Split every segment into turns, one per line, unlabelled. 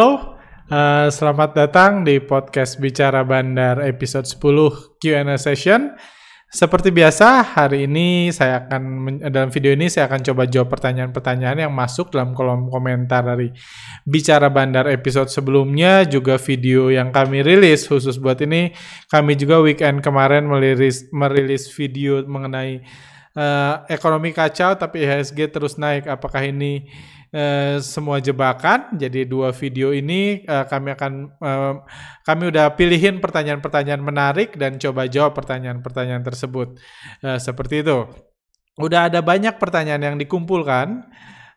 halo. Uh, selamat datang di podcast Bicara Bandar episode 10 Q&A session. Seperti biasa, hari ini saya akan dalam video ini saya akan coba jawab pertanyaan-pertanyaan yang masuk dalam kolom komentar dari Bicara Bandar episode sebelumnya, juga video yang kami rilis khusus buat ini. Kami juga weekend kemarin merilis merilis video mengenai uh, ekonomi kacau tapi IHSG terus naik. Apakah ini Eh, semua jebakan. Jadi dua video ini uh, kami akan uh, kami udah pilihin pertanyaan-pertanyaan menarik dan coba jawab pertanyaan-pertanyaan tersebut. uh, seperti itu. Udah ada banyak pertanyaan yang dikumpulkan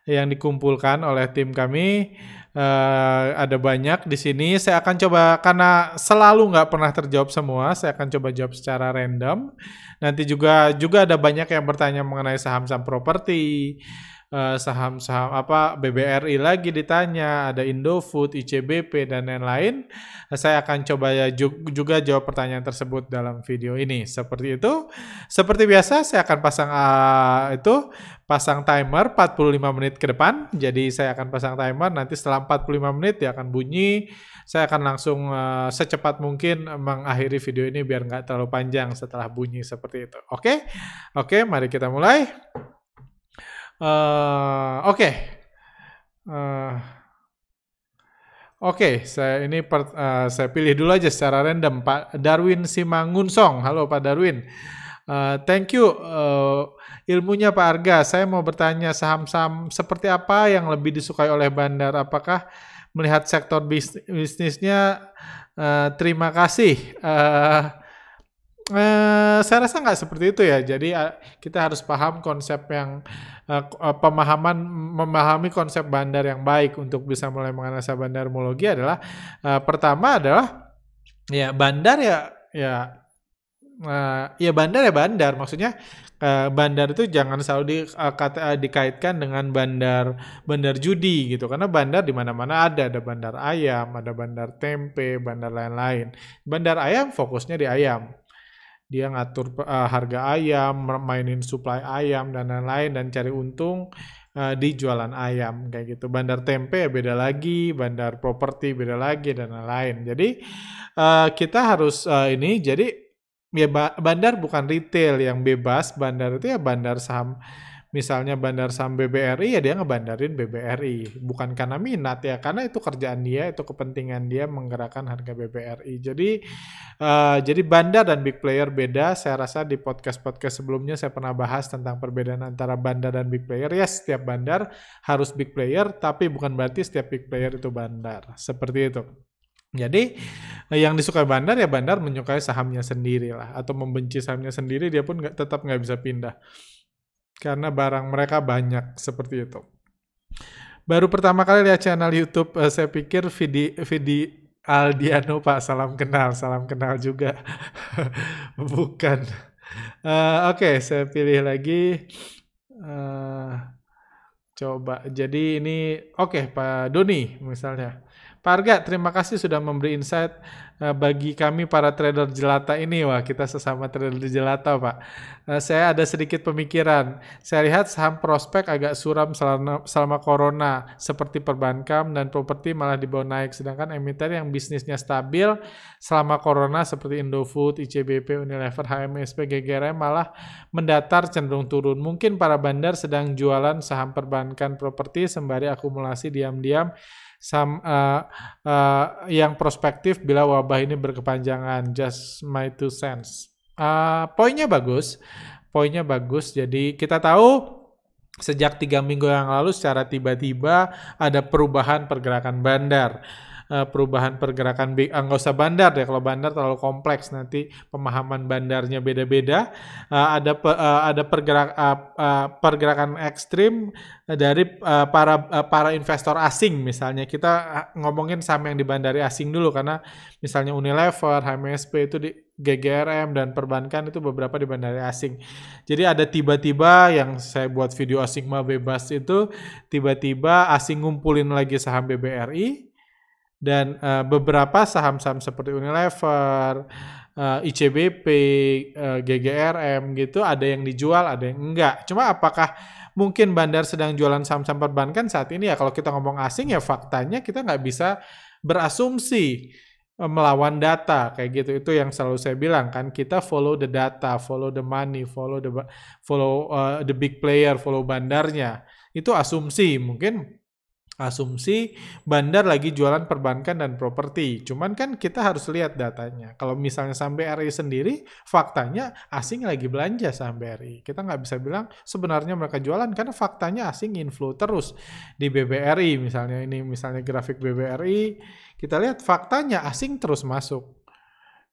yang dikumpulkan oleh tim kami uh, ada banyak di sini. Saya akan coba karena selalu nggak pernah terjawab semua. Saya akan coba jawab secara random. Nanti juga juga ada banyak yang bertanya mengenai saham-saham properti, Eh, saham-saham uh, apa BBRI lagi ditanya, ada Indofood, ICBP dan lain-lain. Saya akan coba ya juga jawab pertanyaan tersebut dalam video ini. Seperti itu. Seperti biasa saya akan pasang uh, itu pasang timer 45 menit ke depan. Jadi saya akan pasang timer nanti setelah 45 menit dia akan bunyi. Saya akan langsung uh, secepat mungkin mengakhiri video ini biar nggak terlalu panjang setelah bunyi seperti itu. Oke? Oke, mari kita mulai. Eh, oke. Okay. Uh, eh, Oke, okay, saya ini per, uh, saya pilih dulu aja secara random Pak Darwin Simangunsong. Halo Pak Darwin. Uh, thank you uh, ilmunya Pak Arga. Saya mau bertanya saham-saham seperti apa yang lebih disukai oleh bandar? Apakah melihat sektor bisnis, bisnisnya? Uh, terima kasih. Uh, eh, saya rasa nggak seperti itu ya. Jadi eh, kita harus paham konsep yang eh, eh, pemahaman memahami konsep bandar yang baik untuk bisa mulai menganalisa bandarmologi adalah eh, pertama adalah ya bandar ya ya eh, ya bandar ya bandar. Maksudnya eh, bandar itu jangan selalu di, kata, dikaitkan dengan bandar bandar judi gitu karena bandar di mana-mana ada ada bandar ayam ada bandar tempe bandar lain-lain bandar ayam fokusnya di ayam dia ngatur uh, harga ayam, mainin supply ayam dan lain-lain dan cari untung uh, di jualan ayam kayak gitu. Bandar tempe ya beda lagi, bandar properti beda lagi dan lain-lain. Jadi uh, kita harus uh, ini jadi ya bandar bukan retail yang bebas, bandar itu ya bandar saham misalnya bandar saham BBRI ya dia ngebandarin BBRI bukan karena minat ya karena itu kerjaan dia itu kepentingan dia menggerakkan harga BBRI jadi uh, jadi bandar dan big player beda saya rasa di podcast podcast sebelumnya saya pernah bahas tentang perbedaan antara bandar dan big player ya yes, setiap bandar harus big player tapi bukan berarti setiap big player itu bandar seperti itu jadi eh, yang disukai bandar ya bandar menyukai sahamnya sendiri lah atau membenci sahamnya sendiri dia pun gak, tetap nggak bisa pindah karena barang mereka banyak seperti itu. Baru pertama kali lihat channel YouTube uh, saya pikir Vidi Vidi Aldiano Pak salam kenal salam kenal juga bukan. Uh, Oke okay, saya pilih lagi. Uh, coba jadi ini oke okay, Pak Doni misalnya. Pak Arga terima kasih sudah memberi insight Eh, bagi kami para trader jelata ini, wah kita sesama trader jelata Pak. Eh, saya ada sedikit pemikiran, saya lihat saham prospek agak suram selama, selama corona, seperti perbankan dan properti malah dibawa naik, sedangkan emiten yang bisnisnya stabil selama corona seperti Indofood, ICBP, Unilever, HMSP, GGRM malah mendatar cenderung turun. Mungkin para bandar sedang jualan saham perbankan properti sembari akumulasi diam-diam sam, uh, uh, yang prospektif bila wabah ini berkepanjangan. Just my two cents. Uh, poinnya bagus, poinnya bagus. Jadi kita tahu sejak tiga minggu yang lalu secara tiba-tiba ada perubahan pergerakan bandar. Eh, perubahan pergerakan big uh, eh, nggak usah bandar ya kalau bandar terlalu kompleks nanti pemahaman bandarnya beda-beda uh, ada pe, uh, ada pergerak uh, uh, pergerakan ekstrim dari uh, para uh, para investor asing misalnya kita ngomongin saham yang dibandari asing dulu karena misalnya Unilever, HMSP itu di GGRM dan perbankan itu beberapa di bandara asing. Jadi ada tiba-tiba yang saya buat video asing mah bebas itu tiba-tiba asing ngumpulin lagi saham BBRI dan uh, beberapa saham-saham seperti Unilever, uh, eh, ICBP, uh, eh, GGRM gitu ada yang dijual, ada yang enggak. Cuma apakah mungkin bandar sedang jualan saham-saham perbankan saat ini ya kalau kita ngomong asing ya faktanya kita nggak bisa berasumsi melawan data kayak gitu itu yang selalu saya bilang kan kita follow the data follow the money follow the follow uh, the big player follow bandarnya itu asumsi mungkin asumsi bandar lagi jualan perbankan dan properti. Cuman kan kita harus lihat datanya. Kalau misalnya saham BRI sendiri, faktanya asing lagi belanja saham BRI. Kita nggak bisa bilang sebenarnya mereka jualan karena faktanya asing inflow terus di BBRI misalnya ini misalnya grafik BBRI kita lihat faktanya asing terus masuk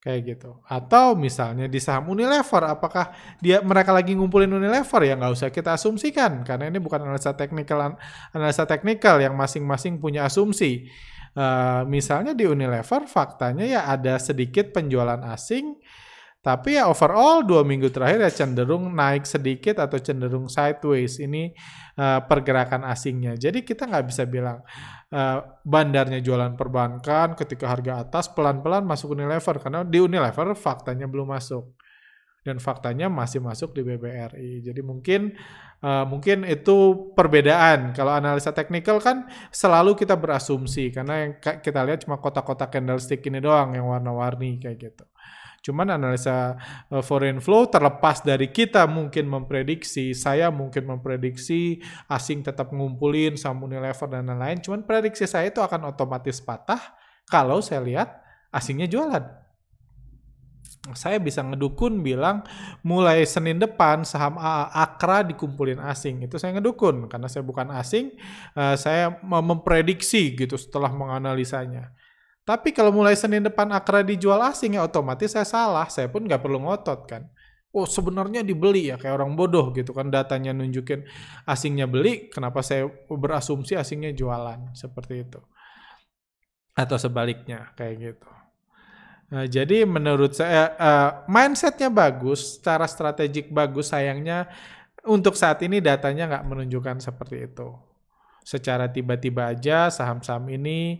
kayak gitu. Atau misalnya di saham Unilever, apakah dia mereka lagi ngumpulin Unilever ya nggak usah kita asumsikan karena ini bukan analisa teknikal analisa teknikal yang masing-masing punya asumsi. Uh, misalnya di Unilever faktanya ya ada sedikit penjualan asing tapi ya overall dua minggu terakhir ya cenderung naik sedikit atau cenderung sideways ini uh, pergerakan asingnya. Jadi kita nggak bisa bilang uh, bandarnya jualan perbankan ketika harga atas pelan-pelan masuk Unilever karena di Unilever faktanya belum masuk dan faktanya masih masuk di BBRI. Jadi mungkin uh, mungkin itu perbedaan. Kalau analisa teknikal kan selalu kita berasumsi karena yang kita lihat cuma kotak-kotak candlestick ini doang yang warna-warni kayak gitu. Cuman analisa eh, foreign flow terlepas dari kita mungkin memprediksi, saya mungkin memprediksi asing tetap ngumpulin sampai lever dan lain-lain. Cuman prediksi saya itu akan otomatis patah kalau saya lihat asingnya jualan saya bisa ngedukun bilang mulai Senin depan saham AA Akra dikumpulin asing. Itu saya ngedukun karena saya bukan asing, eh, saya memprediksi gitu setelah menganalisanya. Tapi kalau mulai Senin depan Akra dijual asing ya otomatis saya salah, saya pun nggak perlu ngotot kan. Oh sebenarnya dibeli ya kayak orang bodoh gitu kan datanya nunjukin asingnya beli, kenapa saya berasumsi asingnya jualan seperti itu atau sebaliknya kayak gitu. Nah, jadi menurut saya uh, mindsetnya bagus, cara strategik bagus, sayangnya untuk saat ini datanya nggak menunjukkan seperti itu. Secara tiba-tiba aja saham-saham ini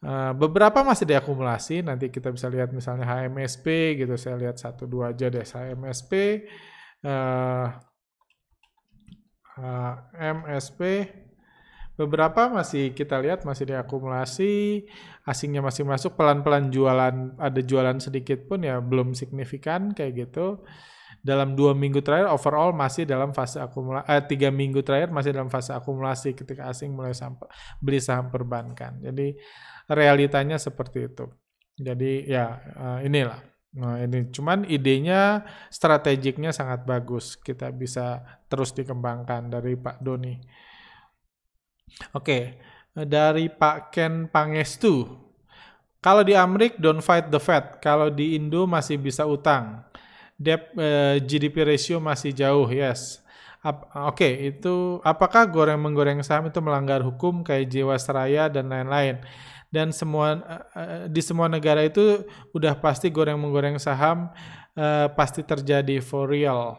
Eh, beberapa masih diakumulasi, nanti kita bisa lihat misalnya HMSP gitu, saya lihat satu dua aja deh HMSP, uh, eh, uh, beberapa masih kita lihat masih diakumulasi, asingnya masih masuk, pelan-pelan jualan, ada jualan sedikit pun ya belum signifikan kayak gitu. Dalam dua minggu terakhir overall masih dalam fase akumulasi, eh, tiga minggu terakhir masih dalam fase akumulasi ketika asing mulai sampai beli saham perbankan. Jadi realitanya seperti itu. Jadi ya eh, inilah. Nah, ini cuman idenya strategiknya sangat bagus. Kita bisa terus dikembangkan dari Pak Doni. Oke, eh, dari Pak Ken Pangestu. Kalau di Amrik don't fight the Fed, kalau di Indo masih bisa utang. Debt eh, GDP ratio masih jauh, yes. Ap, Oke, okay, itu apakah goreng menggoreng saham itu melanggar hukum kayak Jiwasraya dan lain-lain? dan semua uh, di semua negara itu udah pasti goreng menggoreng saham uh, pasti terjadi for real.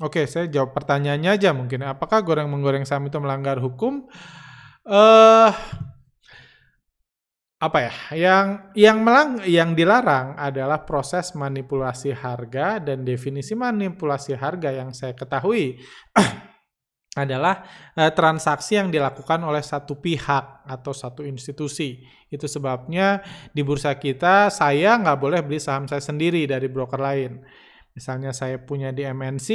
Oke, okay, saya jawab pertanyaannya aja mungkin. Apakah goreng menggoreng saham itu melanggar hukum? Eh uh, apa ya yang yang melang yang dilarang adalah proses manipulasi harga dan definisi manipulasi harga yang saya ketahui adalah eh, transaksi yang dilakukan oleh satu pihak atau satu institusi. Itu sebabnya di bursa kita saya nggak boleh beli saham saya sendiri dari broker lain. Misalnya saya punya di MNC,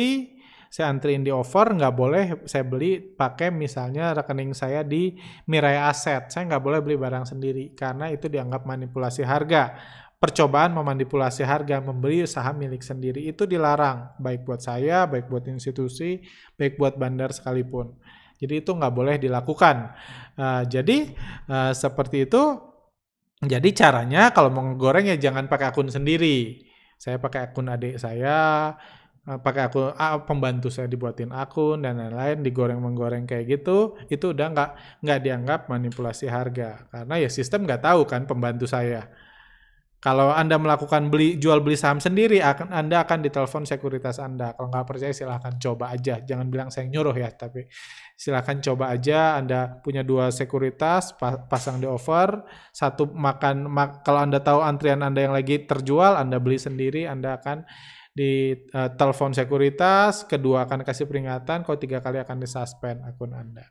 saya antriin di offer nggak boleh saya beli pakai misalnya rekening saya di Mirai Asset. Saya nggak boleh beli barang sendiri karena itu dianggap manipulasi harga percobaan memanipulasi harga membeli saham milik sendiri itu dilarang baik buat saya baik buat institusi baik buat bandar sekalipun jadi itu nggak boleh dilakukan uh, jadi uh, seperti itu jadi caranya kalau mau goreng ya jangan pakai akun sendiri saya pakai akun adik saya eh, pakai akun ah, pembantu saya dibuatin akun dan lain-lain digoreng menggoreng kayak gitu itu udah nggak nggak dianggap manipulasi harga karena ya sistem nggak tahu kan pembantu saya kalau Anda melakukan beli jual beli saham sendiri, akan Anda akan ditelepon sekuritas Anda. Kalau nggak percaya silahkan coba aja. Jangan bilang saya nyuruh ya, tapi silahkan coba aja. Anda punya dua sekuritas, pasang di over. Satu makan, mak, kalau Anda tahu antrian Anda yang lagi terjual, Anda beli sendiri, Anda akan di uh, telepon sekuritas, kedua akan kasih peringatan, kalau tiga kali akan disuspend akun Anda.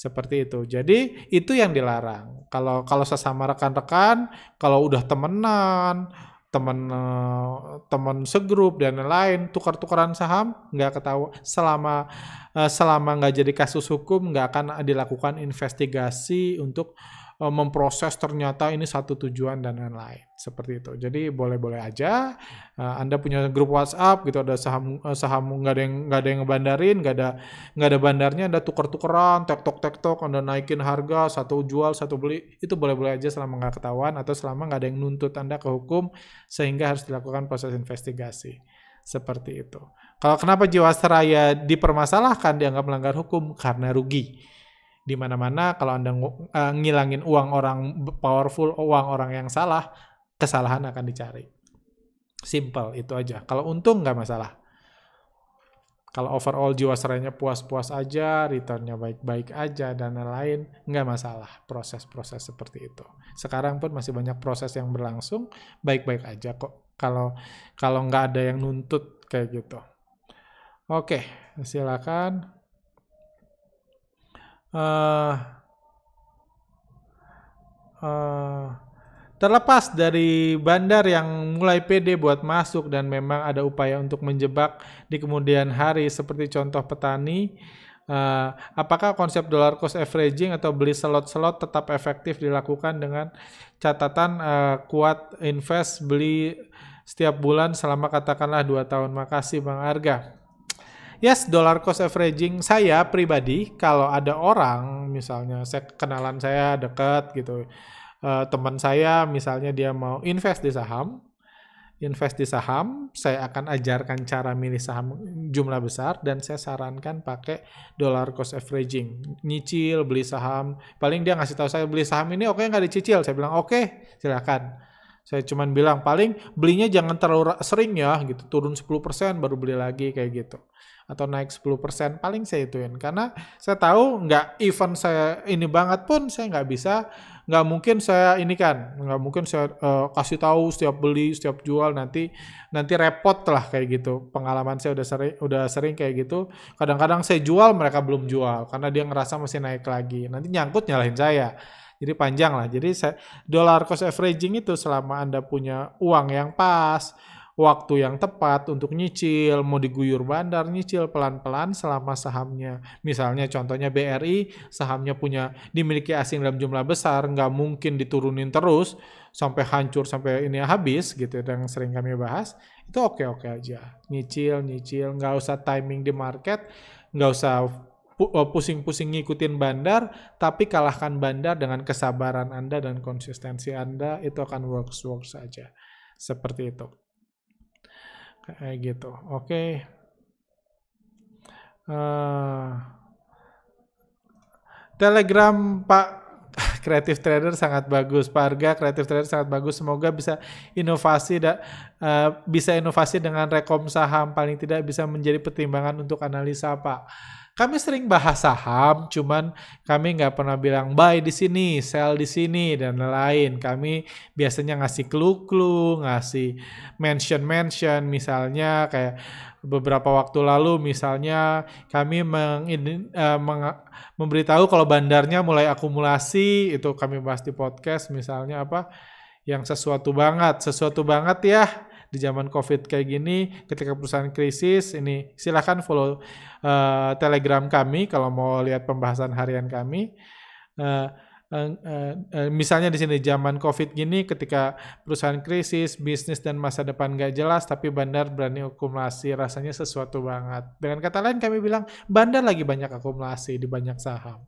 Seperti itu. Jadi itu yang dilarang. Kalau kalau sesama rekan-rekan, kalau udah temenan, temen eh, temen segrup dan lain-lain tukar-tukaran saham nggak ketahuan selama eh, selama nggak jadi kasus hukum nggak akan dilakukan investigasi untuk E, memproses ternyata ini satu tujuan dan lain-lain seperti itu. Jadi boleh-boleh aja e, Anda punya grup WhatsApp gitu ada saham e, saham nggak ada yang nggak ada yang ngebandarin, nggak ada nggak ada bandarnya Anda tuker-tukeran, tektok tektok Anda naikin harga satu jual satu beli itu boleh-boleh aja selama nggak ketahuan atau selama nggak ada yang nuntut Anda ke hukum sehingga harus dilakukan proses investigasi seperti itu. Kalau kenapa Jiwasraya dipermasalahkan dianggap melanggar hukum karena rugi di mana-mana kalau Anda eh, ngilangin uang orang powerful, uang orang yang salah, kesalahan akan dicari. Simple itu aja. Kalau untung nggak masalah. Kalau overall jiwasrayanya puas-puas aja, returnnya baik-baik aja, dan lain-lain, nggak masalah proses-proses seperti itu. Sekarang pun masih banyak proses yang berlangsung, baik-baik aja kok. Kalau kalau nggak ada yang nuntut kayak gitu. Oke, silakan uh, uh, terlepas dari bandar yang mulai pede buat masuk dan memang ada upaya untuk menjebak di kemudian hari seperti contoh petani Uh, apakah konsep dollar cost averaging atau beli slot-slot tetap efektif dilakukan dengan catatan uh, kuat invest beli setiap bulan selama katakanlah dua tahun? Makasih Bang Arga yes dollar cost averaging saya pribadi kalau ada orang misalnya saya kenalan saya dekat gitu uh, teman saya misalnya dia mau invest di saham invest di saham, saya akan ajarkan cara milih saham jumlah besar dan saya sarankan pakai dollar cost averaging. Nyicil, beli saham. Paling dia ngasih tahu saya beli saham ini oke okay, nggak dicicil. Saya bilang oke, okay, silakan. Saya cuman bilang paling belinya jangan terlalu sering ya gitu, turun 10% baru beli lagi kayak gitu atau naik 10% paling saya ituin karena saya tahu nggak event saya ini banget pun saya nggak bisa nggak mungkin saya ini kan nggak mungkin saya uh, kasih tahu setiap beli setiap jual nanti nanti repot lah kayak gitu pengalaman saya udah sering udah sering kayak gitu kadang-kadang saya jual mereka belum jual karena dia ngerasa masih naik lagi nanti nyangkut nyalahin saya jadi panjang lah jadi saya, dollar cost averaging itu selama anda punya uang yang pas waktu yang tepat untuk nyicil, mau diguyur bandar, nyicil pelan-pelan selama sahamnya. Misalnya contohnya BRI, sahamnya punya dimiliki asing dalam jumlah besar, nggak mungkin diturunin terus sampai hancur, sampai ini habis gitu ya, yang sering kami bahas, itu oke-oke aja. Nyicil, nyicil, nggak usah timing di market, nggak usah eh, pusing-pusing ngikutin bandar, tapi kalahkan bandar dengan kesabaran Anda dan konsistensi Anda, itu akan works-works saja. Seperti itu kayak gitu oke okay. uh, eh, telegram pak kreatif trader sangat bagus Pak Arga kreatif trader sangat bagus semoga bisa inovasi da, uh, bisa inovasi dengan rekom saham paling tidak bisa menjadi pertimbangan untuk analisa Pak kami sering bahas saham, cuman kami nggak pernah bilang buy di sini, sell di sini, dan lain-lain. Kami biasanya ngasih clue-clue, ngasih mention-mention, misalnya kayak beberapa waktu lalu misalnya kami meng, uh, meng, memberitahu kalau bandarnya mulai akumulasi, itu kami bahas di podcast misalnya apa, yang sesuatu banget, sesuatu banget ya di zaman COVID kayak gini, ketika perusahaan krisis, ini silahkan follow uh, Telegram kami kalau mau lihat pembahasan harian kami. Uh, Uh, uh, uh, misalnya di sini zaman COVID gini, ketika perusahaan krisis, bisnis dan masa depan gak jelas, tapi bandar berani akumulasi, rasanya sesuatu banget. Dengan kata lain kami bilang bandar lagi banyak akumulasi di banyak saham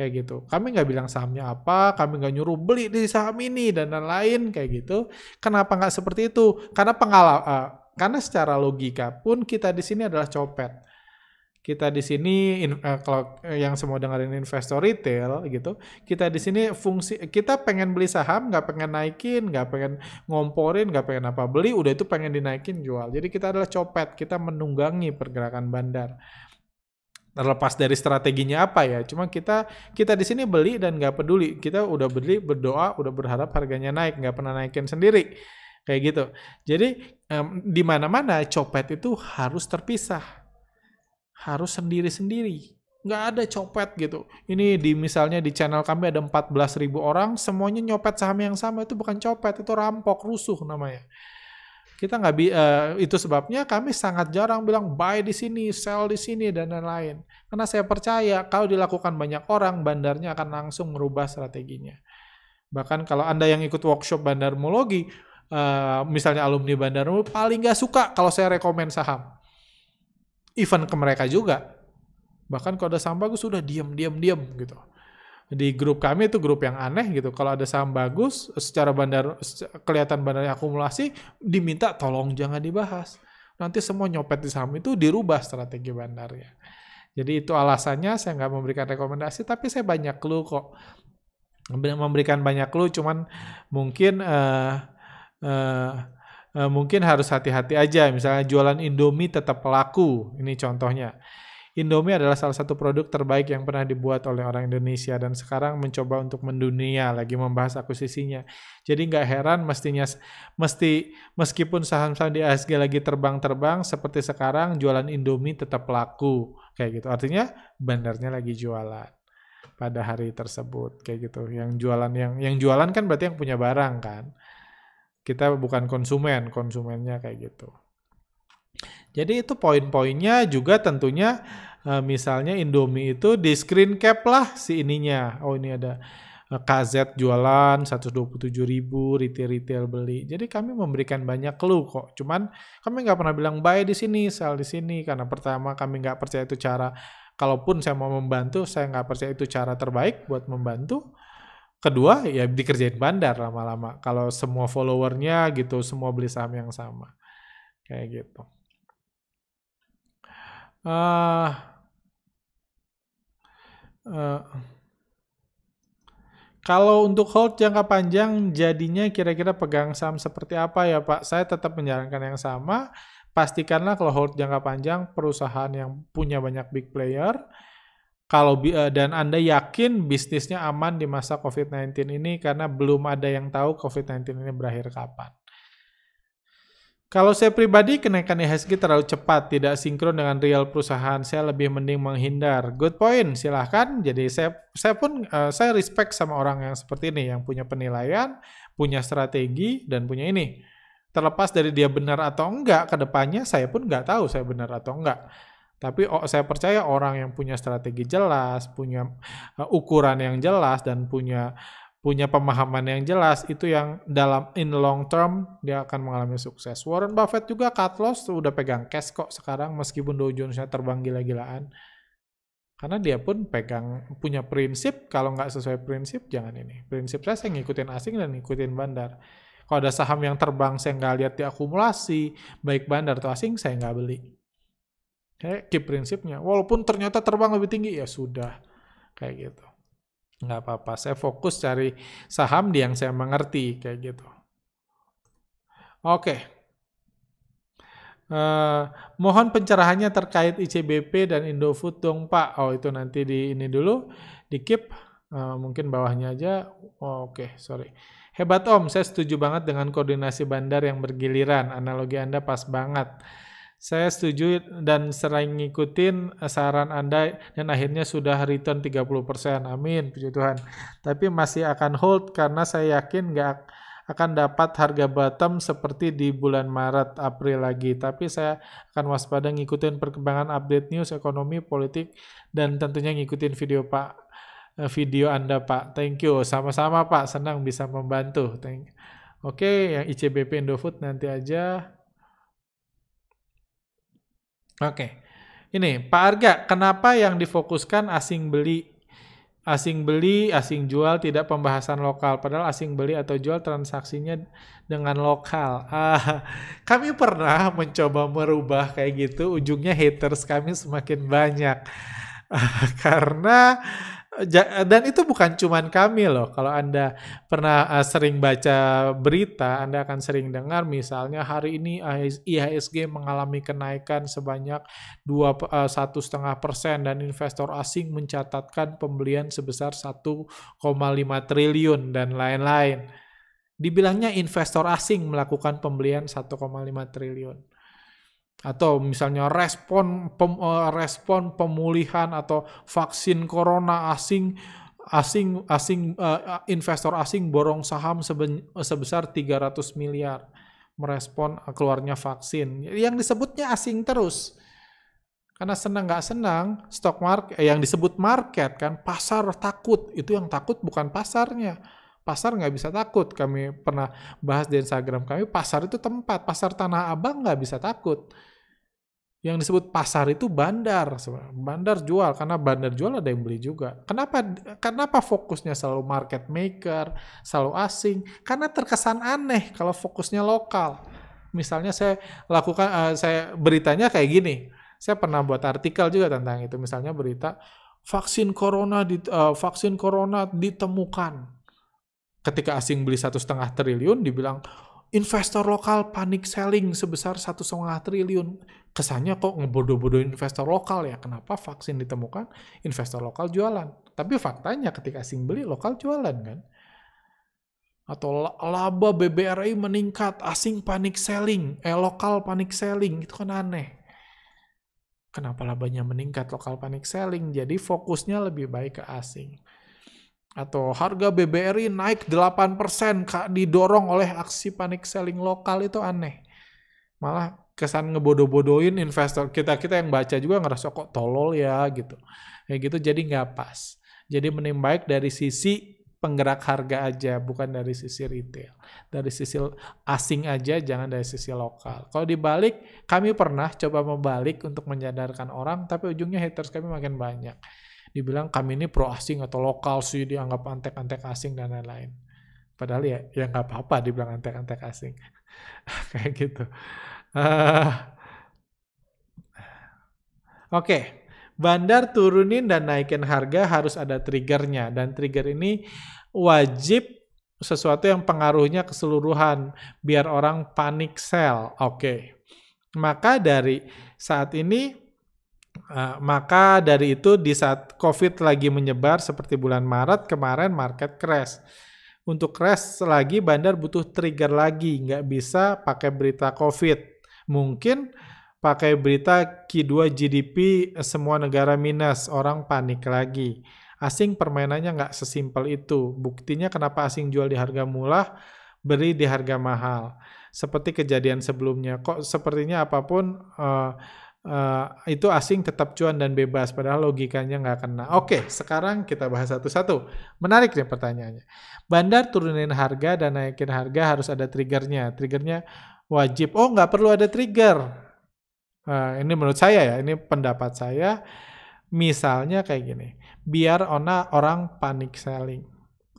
kayak gitu. Kami nggak bilang sahamnya apa, kami nggak nyuruh beli di saham ini dan lain-lain kayak gitu. Kenapa nggak seperti itu? Karena pengalaman, uh, eh, karena secara logika pun kita di sini adalah copet. Kita di sini uh, kalau yang semua dengerin investor retail gitu, kita di sini fungsi kita pengen beli saham, nggak pengen naikin, nggak pengen ngomporin, nggak pengen apa beli, udah itu pengen dinaikin jual. Jadi kita adalah copet, kita menunggangi pergerakan bandar terlepas dari strateginya apa ya cuma kita kita di sini beli dan nggak peduli kita udah beli berdoa udah berharap harganya naik nggak pernah naikin sendiri kayak gitu jadi um, di mana mana copet itu harus terpisah harus sendiri sendiri nggak ada copet gitu ini di misalnya di channel kami ada 14.000 orang semuanya nyopet saham yang sama itu bukan copet itu rampok rusuh namanya kita nggak bi uh, itu sebabnya kami sangat jarang bilang buy di sini, sell di sini dan lain-lain. Karena saya percaya kalau dilakukan banyak orang, bandarnya akan langsung merubah strateginya. Bahkan kalau anda yang ikut workshop bandarmologi, uh, eh, misalnya alumni bandarmu paling nggak suka kalau saya rekomend saham. Event ke mereka juga. Bahkan kalau ada saham bagus sudah diam diam diam gitu di grup kami itu grup yang aneh gitu. Kalau ada saham bagus, secara bandar kelihatan bandarnya akumulasi, diminta tolong jangan dibahas. Nanti semua nyopet di saham itu dirubah strategi bandarnya. Jadi itu alasannya saya nggak memberikan rekomendasi, tapi saya banyak clue kok. Memberikan banyak clue, cuman mungkin uh, uh, uh, mungkin harus hati-hati aja. Misalnya jualan Indomie tetap pelaku ini contohnya Indomie adalah salah satu produk terbaik yang pernah dibuat oleh orang Indonesia dan sekarang mencoba untuk mendunia lagi membahas akuisisinya. Jadi nggak heran mestinya mesti meskipun saham-saham di ASG lagi terbang-terbang seperti sekarang jualan Indomie tetap laku kayak gitu. Artinya bandarnya lagi jualan pada hari tersebut kayak gitu. Yang jualan yang yang jualan kan berarti yang punya barang kan. Kita bukan konsumen, konsumennya kayak gitu. Jadi itu poin-poinnya juga tentunya eh, misalnya Indomie itu di screen cap lah si ininya. Oh ini ada eh, KZ jualan 127 ribu retail-retail beli. Jadi kami memberikan banyak clue kok. Cuman kami nggak pernah bilang buy di sini, sell di sini karena pertama kami nggak percaya itu cara kalaupun saya mau membantu, saya nggak percaya itu cara terbaik buat membantu. Kedua, ya dikerjain bandar lama-lama. Kalau semua followernya gitu, semua beli saham yang sama. Kayak gitu. Ah, eh, kalau untuk hold jangka panjang, jadinya kira-kira pegang saham seperti apa ya Pak? Saya tetap menyarankan yang sama. Pastikanlah kalau hold jangka panjang, perusahaan yang punya banyak big player, kalau eh, dan Anda yakin bisnisnya aman di masa COVID-19 ini karena belum ada yang tahu COVID-19 ini berakhir kapan. Kalau saya pribadi, kenaikan IHSG e terlalu cepat, tidak sinkron dengan real perusahaan. Saya lebih mending menghindar. Good point, silahkan. Jadi saya, saya pun uh, saya respect sama orang yang seperti ini, yang punya penilaian, punya strategi, dan punya ini. Terlepas dari dia benar atau enggak, kedepannya saya pun nggak tahu saya benar atau enggak. Tapi oh, saya percaya orang yang punya strategi jelas, punya uh, ukuran yang jelas, dan punya punya pemahaman yang jelas itu yang dalam in long term dia akan mengalami sukses. Warren Buffett juga cut loss udah pegang cash kok sekarang meskipun Dow Jones-nya terbang gila-gilaan. Karena dia pun pegang punya prinsip kalau nggak sesuai prinsip jangan ini. Prinsip saya saya ngikutin asing dan ngikutin bandar. Kalau ada saham yang terbang saya nggak lihat di akumulasi baik bandar atau asing saya nggak beli. Kayak keep prinsipnya. Walaupun ternyata terbang lebih tinggi ya sudah kayak gitu. Nggak apa-apa, saya fokus cari saham di yang saya mengerti, kayak gitu. Oke. Okay. Uh, eh, mohon pencerahannya terkait ICBP dan Indofood dong Pak. Oh itu nanti di ini dulu, di keep. Uh, mungkin bawahnya aja. Oh, Oke, okay, sorry. Hebat Om, saya setuju banget dengan koordinasi bandar yang bergiliran. Analogi Anda pas banget. Saya setuju dan sering ngikutin eh, saran Anda dan akhirnya sudah return 30%. Amin, puji Tuhan. Tapi masih akan hold karena saya yakin nggak akan dapat harga bottom seperti di bulan Maret, April lagi. Tapi saya akan waspada ngikutin perkembangan update news, ekonomi, politik, dan tentunya ngikutin video Pak eh, video Anda Pak. Thank you. Sama-sama Pak, senang bisa membantu. Thank Oke, yang ICBP Indofood nanti aja. Oke. Ini Pak Arga, kenapa yang difokuskan asing beli asing beli, asing jual tidak pembahasan lokal padahal asing beli atau jual transaksinya dengan lokal. Ah, kami pernah mencoba merubah kayak gitu, ujungnya haters kami semakin banyak. Ah, karena dan itu bukan cuman kami loh. Kalau Anda pernah uh, sering baca berita, Anda akan sering dengar misalnya hari ini IHSG mengalami kenaikan sebanyak dua eh, satu setengah persen dan investor asing mencatatkan pembelian sebesar 1,5 triliun dan lain-lain. Dibilangnya investor asing melakukan pembelian 1,5 triliun atau misalnya respon pem, eh, respon pemulihan atau vaksin corona asing asing asing uh, investor asing borong saham seben, sebesar 300 miliar merespon eh, keluarnya vaksin yang disebutnya asing terus karena senang nggak senang stock market eh, yang disebut market kan pasar takut itu yang takut bukan pasarnya pasar nggak bisa takut kami pernah bahas di Instagram kami pasar itu tempat pasar tanah abang nggak bisa takut yang disebut pasar itu bandar bandar jual karena bandar jual ada yang beli juga kenapa kenapa fokusnya selalu market maker selalu asing karena terkesan aneh kalau fokusnya lokal misalnya saya lakukan uh, saya beritanya kayak gini saya pernah buat artikel juga tentang itu misalnya berita vaksin corona di, uh, vaksin corona ditemukan ketika asing beli satu setengah triliun dibilang investor lokal panik selling sebesar 1,5 triliun. Kesannya kok ngebodoh-bodohin investor lokal ya. Kenapa vaksin ditemukan, investor lokal jualan. Tapi faktanya ketika asing beli, lokal jualan kan. Atau laba BBRI meningkat, asing panik selling, eh lokal panik selling. Itu kan aneh. Kenapa labanya meningkat, lokal panik selling. Jadi fokusnya lebih baik ke asing atau harga BBRI naik 8% Kak, didorong oleh aksi panik selling lokal itu aneh. Malah kesan ngebodoh-bodohin investor kita kita yang baca juga ngerasa kok tolol ya gitu. Ya gitu jadi nggak pas. Jadi mending baik dari sisi penggerak harga aja, bukan dari sisi retail. Dari sisi asing aja, jangan dari sisi lokal. Kalau dibalik, kami pernah coba membalik untuk menyadarkan orang, tapi ujungnya haters kami makin banyak dibilang kami ini pro asing atau lokal sih dianggap antek-antek asing dan lain-lain. Padahal ya ya nggak apa-apa dibilang antek-antek asing kayak gitu. Uh, Oke, okay. bandar turunin dan naikin harga harus ada triggernya dan trigger ini wajib sesuatu yang pengaruhnya keseluruhan biar orang panik sell. Oke. Okay. Maka dari saat ini Uh, maka dari itu di saat COVID lagi menyebar seperti bulan Maret kemarin market crash. Untuk crash lagi bandar butuh trigger lagi, nggak bisa pakai berita COVID. Mungkin pakai berita Q2 GDP semua negara minus, orang panik lagi. Asing permainannya nggak sesimpel itu. Buktinya kenapa asing jual di harga murah, beri di harga mahal. Seperti kejadian sebelumnya. Kok sepertinya apapun... Uh, Eh, itu asing tetap cuan dan bebas padahal logikanya nggak kena. Oke, sekarang kita bahas satu-satu. Menarik nih pertanyaannya. Bandar turunin harga dan naikin harga harus ada triggernya. Triggernya wajib. Oh, nggak perlu ada trigger. Uh, ini menurut saya ya, ini pendapat saya. Misalnya kayak gini, biar ona orang panik selling.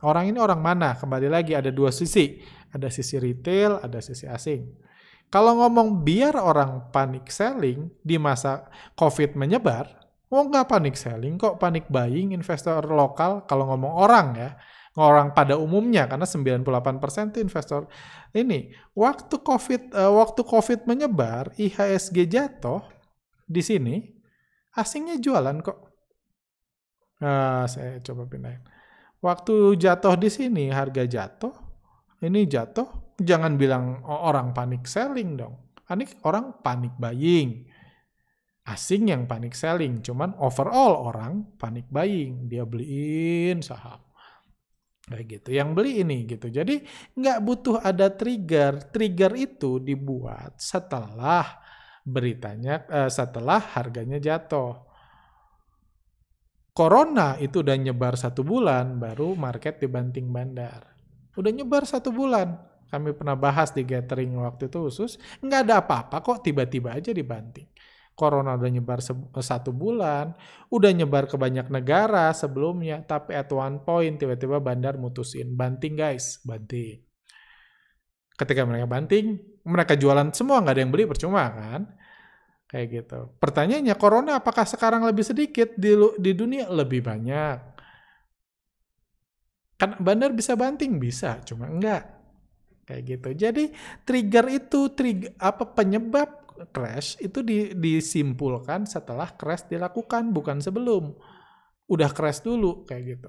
Orang ini orang mana? Kembali lagi ada dua sisi, ada sisi retail, ada sisi asing kalau ngomong biar orang panik selling di masa COVID menyebar, Oh nggak panik selling kok, panik buying investor lokal kalau ngomong orang ya. Orang pada umumnya karena 98% itu investor ini. Waktu Covid uh, waktu Covid menyebar, IHSG jatuh di sini, asingnya jualan kok. Nah, saya coba pindahin. Waktu jatuh di sini, harga jatuh, ini jatuh, jangan bilang orang panik selling dong. Panik orang panik buying. Asing yang panik selling, cuman overall orang panik buying. Dia beliin saham. Kayak gitu. Yang beli ini gitu. Jadi nggak butuh ada trigger. Trigger itu dibuat setelah beritanya, eh, setelah harganya jatuh. Corona itu udah nyebar satu bulan, baru market dibanting bandar. Udah nyebar satu bulan, kami pernah bahas di gathering waktu itu khusus, nggak ada apa-apa kok tiba-tiba aja dibanting. Corona udah nyebar satu bulan, udah nyebar ke banyak negara sebelumnya, tapi at one point tiba-tiba bandar mutusin, banting guys, banting. Ketika mereka banting, mereka jualan semua, nggak ada yang beli, percuma kan? Kayak gitu. Pertanyaannya, corona apakah sekarang lebih sedikit di, di dunia? Lebih banyak. Kan bandar bisa banting? Bisa, cuma enggak kayak gitu. Jadi trigger itu trigger apa penyebab crash itu di, disimpulkan setelah crash dilakukan bukan sebelum. Udah crash dulu kayak gitu.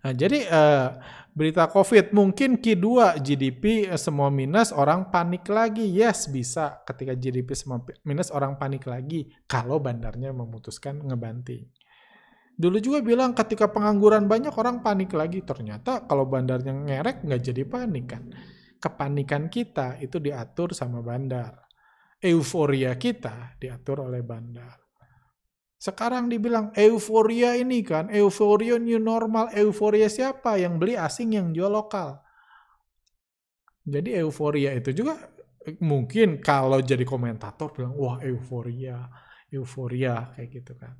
Nah, jadi uh, berita COVID mungkin Q2 GDP eh, semua minus orang panik lagi. Yes, bisa ketika GDP semua minus orang panik lagi kalau bandarnya memutuskan ngebanting. Dulu juga bilang ketika pengangguran banyak orang panik lagi. Ternyata kalau bandarnya ngerek nggak jadi panik kan. Kepanikan kita itu diatur sama bandar. Euforia kita diatur oleh bandar. Sekarang dibilang euforia ini kan, euforia new normal, euforia siapa? Yang beli asing, yang jual lokal. Jadi euforia itu juga eh, mungkin kalau jadi komentator bilang, wah euforia, euforia, kayak gitu kan.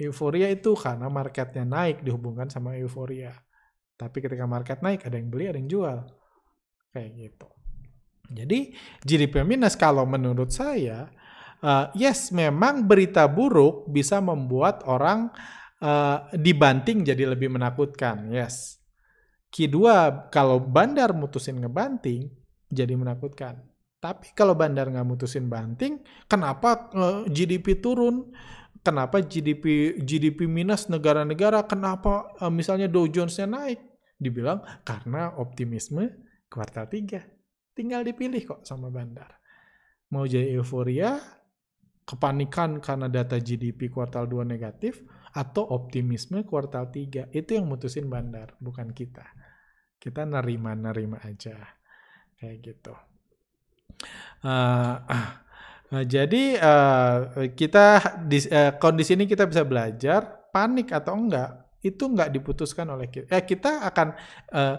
Euforia itu karena marketnya naik dihubungkan sama euforia. Tapi ketika market naik, ada yang beli, ada yang jual. Kayak gitu. Jadi GDP minus kalau menurut saya, uh, yes memang berita buruk bisa membuat orang uh, dibanting jadi lebih menakutkan. Yes. Kedua, kalau bandar mutusin ngebanting, jadi menakutkan. Tapi kalau bandar nggak mutusin banting, kenapa uh, eh, GDP turun? Kenapa GDP GDP minus negara-negara? Kenapa eh, misalnya Dow Jones-nya naik? Dibilang karena optimisme kuartal 3. Tinggal dipilih kok sama bandar. Mau jadi euforia, kepanikan karena data GDP kuartal 2 negatif, atau optimisme kuartal 3. Itu yang mutusin bandar, bukan kita. Kita nerima-nerima aja. Kayak gitu. Uh, Nah, jadi uh, kita di, uh, kondisi ini kita bisa belajar panik atau enggak itu enggak diputuskan oleh kita. Eh, kita akan uh,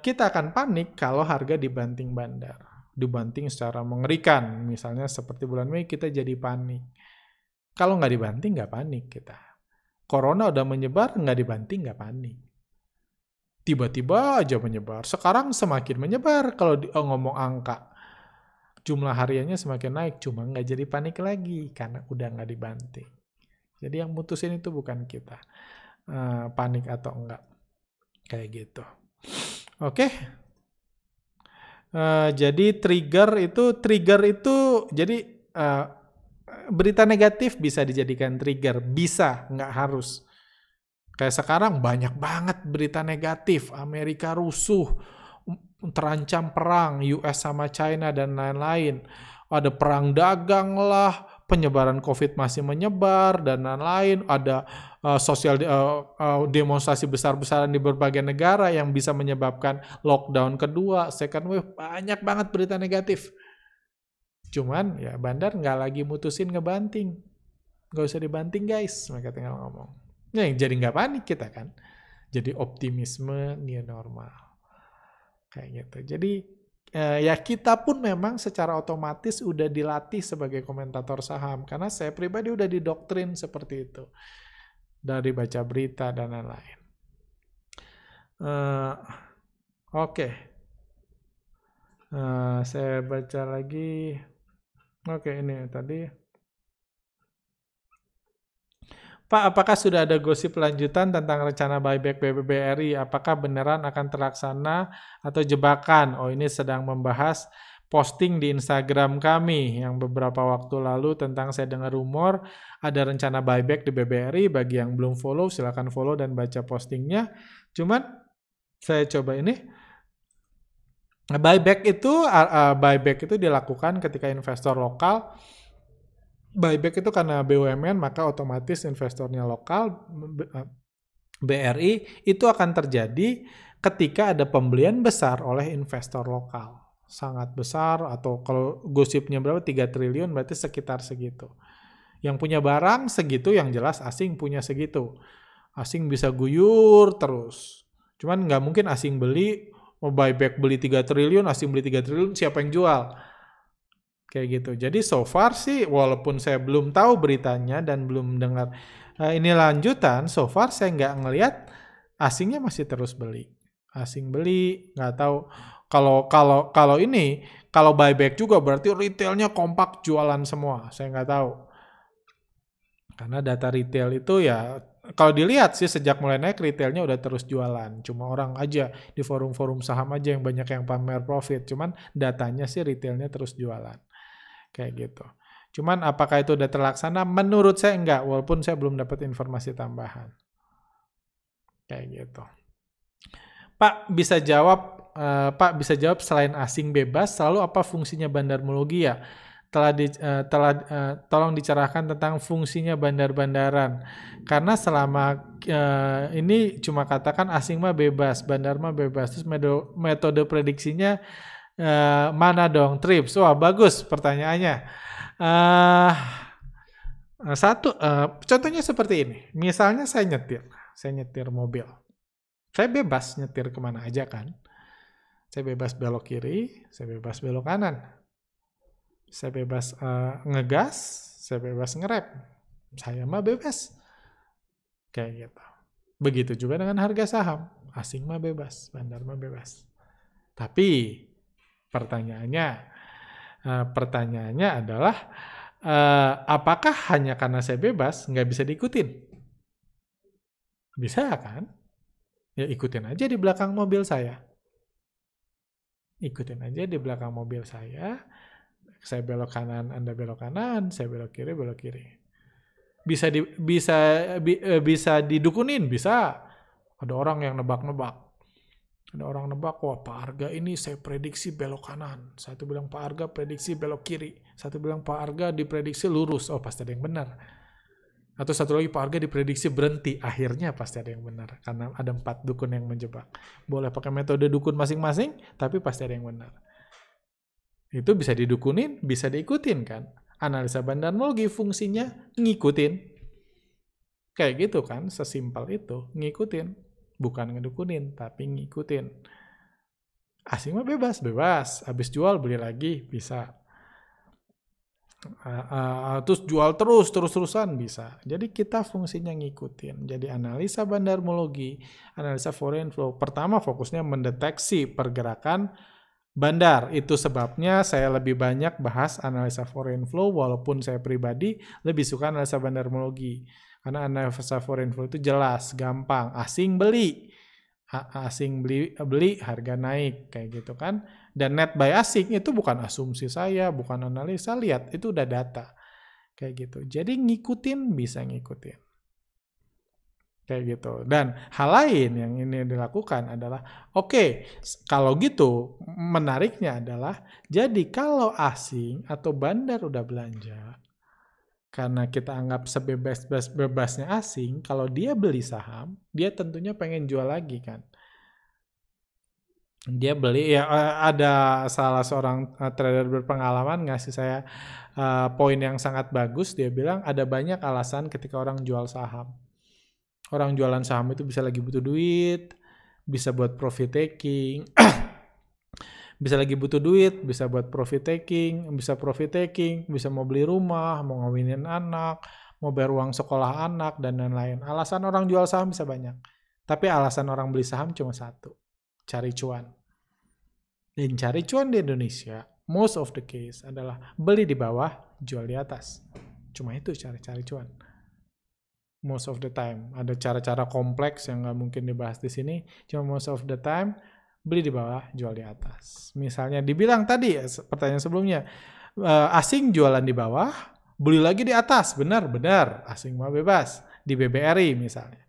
kita akan panik kalau harga dibanting bandar, dibanting secara mengerikan. Misalnya seperti bulan Mei kita jadi panik. Kalau nggak dibanting nggak panik kita. Corona udah menyebar nggak dibanting nggak panik tiba-tiba aja menyebar. Sekarang semakin menyebar kalau di, oh, ngomong angka jumlah hariannya semakin naik, cuma nggak jadi panik lagi karena udah nggak dibanting. Jadi yang mutusin itu bukan kita uh, panik atau enggak kayak gitu. Oke. Okay. Uh, eh, jadi trigger itu trigger itu jadi uh, berita negatif bisa dijadikan trigger, bisa nggak harus. Kayak sekarang banyak banget berita negatif, Amerika rusuh, terancam perang US sama China dan lain-lain. Ada perang dagang lah, penyebaran COVID masih menyebar dan lain-lain. Ada uh, sosial uh, uh, demonstrasi besar-besaran di berbagai negara yang bisa menyebabkan lockdown kedua, second wave. Banyak banget berita negatif. Cuman ya bandar nggak lagi mutusin ngebanting. Nggak usah dibanting guys, mereka tinggal ngomong. Ya, jadi nggak panik kita kan. Jadi optimisme new normal kayak gitu jadi eh, ya kita pun memang secara otomatis udah dilatih sebagai komentator saham karena saya pribadi udah didoktrin seperti itu dari baca berita dan lain-lain uh, oke okay. uh, eh, saya baca lagi oke okay, ini tadi Pak, apakah sudah ada gosip lanjutan tentang rencana buyback BBBRI? Apakah beneran akan terlaksana atau jebakan? Oh, ini sedang membahas posting di Instagram kami yang beberapa waktu lalu tentang saya dengar rumor ada rencana buyback di BBRI. Bagi yang belum follow, silakan follow dan baca postingnya. Cuman saya coba ini. Buyback itu uh, buyback itu dilakukan ketika investor lokal buyback itu karena BUMN maka otomatis investornya lokal BRI eh, itu akan terjadi ketika ada pembelian besar oleh investor lokal sangat besar atau kalau gosipnya berapa 3 triliun berarti sekitar segitu. Yang punya barang segitu yang jelas asing punya segitu. Asing bisa guyur terus. Cuman nggak mungkin asing beli mau buyback beli 3 triliun, asing beli 3 triliun siapa yang jual? kayak gitu. Jadi so far sih walaupun saya belum tahu beritanya dan belum dengar uh, ini lanjutan, so far saya nggak ngelihat asingnya masih terus beli. Asing beli, nggak tahu kalau kalau kalau ini kalau buyback juga berarti retailnya kompak jualan semua. Saya nggak tahu. Karena data retail itu ya kalau dilihat sih sejak mulai naik retailnya udah terus jualan. Cuma orang aja di forum-forum saham aja yang banyak yang pamer profit. Cuman datanya sih retailnya terus jualan. Kayak gitu. Cuman apakah itu udah terlaksana? Menurut saya enggak, walaupun saya belum dapat informasi tambahan. Kayak gitu. Pak bisa jawab, uh, Pak bisa jawab selain asing bebas, selalu apa fungsinya bandarmologi ya? Telah, di, uh, telah uh, tolong dicerahkan tentang fungsinya bandar-bandaran. Karena selama ini cuma katakan asing mah bebas, bandar mah bebas. Terus metode prediksinya Eh, mana dong trips? Wah bagus pertanyaannya. Uh, satu, uh, contohnya seperti ini. Misalnya saya nyetir, saya nyetir mobil. Saya bebas nyetir kemana aja kan. Saya bebas belok kiri, saya bebas belok kanan. Saya bebas uh, ngegas, saya bebas ngerep, Saya mah bebas. Kayak gitu. Begitu juga dengan harga saham. Asing mah bebas, bandar mah bebas. Tapi Pertanyaannya, uh, pertanyaannya adalah uh, apakah hanya karena saya bebas nggak bisa diikutin? Bisa kan? Ya ikutin aja di belakang mobil saya. Ikutin aja di belakang mobil saya. Saya belok kanan, Anda belok kanan, saya belok kiri, belok kiri. Bisa di, bisa bi, eh, bisa didukunin, bisa. Ada orang yang nebak-nebak ada orang nebak, wah Pak Arga ini saya prediksi belok kanan. Satu bilang Pak Arga prediksi belok kiri. Satu bilang Pak Arga diprediksi lurus. Oh pasti ada yang benar. Atau satu lagi Pak Arga diprediksi berhenti. Akhirnya pasti ada yang benar. Karena ada empat dukun yang menjebak. Boleh pakai metode dukun masing-masing, tapi pasti ada yang benar. Itu bisa didukunin, bisa diikutin kan. Analisa bandar bandarmologi fungsinya ngikutin. Kayak gitu kan, sesimpel itu, ngikutin bukan ngedukunin tapi ngikutin asing mah bebas bebas habis jual beli lagi bisa uh, uh, terus jual terus terus terusan bisa jadi kita fungsinya ngikutin jadi analisa bandarmologi analisa foreign flow pertama fokusnya mendeteksi pergerakan bandar itu sebabnya saya lebih banyak bahas analisa foreign flow walaupun saya pribadi lebih suka analisa bandarmologi karena analisa foreign flow itu jelas, gampang, asing beli. Asing beli beli harga naik kayak gitu kan. Dan net buy asing itu bukan asumsi saya, bukan analisa, lihat itu udah data. Kayak gitu. Jadi ngikutin bisa ngikutin. Kayak gitu. Dan hal lain yang ini dilakukan adalah, oke, okay, kalau gitu menariknya adalah, jadi kalau asing atau bandar udah belanja, karena kita anggap sebebas-bebasnya asing, kalau dia beli saham, dia tentunya pengen jual lagi kan. Dia beli, ya eh, ada salah seorang eh, trader berpengalaman ngasih saya uh, poin yang sangat bagus, dia bilang ada banyak alasan ketika orang jual saham. Orang jualan saham itu bisa lagi butuh duit, bisa buat profit taking, bisa lagi butuh duit, bisa buat profit taking, bisa profit taking, bisa mau beli rumah, mau ngawinin anak, mau bayar uang sekolah anak, dan lain-lain. Alasan orang jual saham bisa banyak. Tapi alasan orang beli saham cuma satu. Cari cuan. Dan cari cuan di Indonesia, most of the case adalah beli di bawah, jual di atas. Cuma itu cari-cari cuan. Most of the time. Ada cara-cara kompleks yang nggak mungkin dibahas di sini. Cuma most of the time, beli di bawah, jual di atas. Misalnya dibilang tadi ya, pertanyaan sebelumnya, eh, asing jualan di bawah, beli lagi di atas. Benar, benar. Asing mau bebas di BBRI misalnya.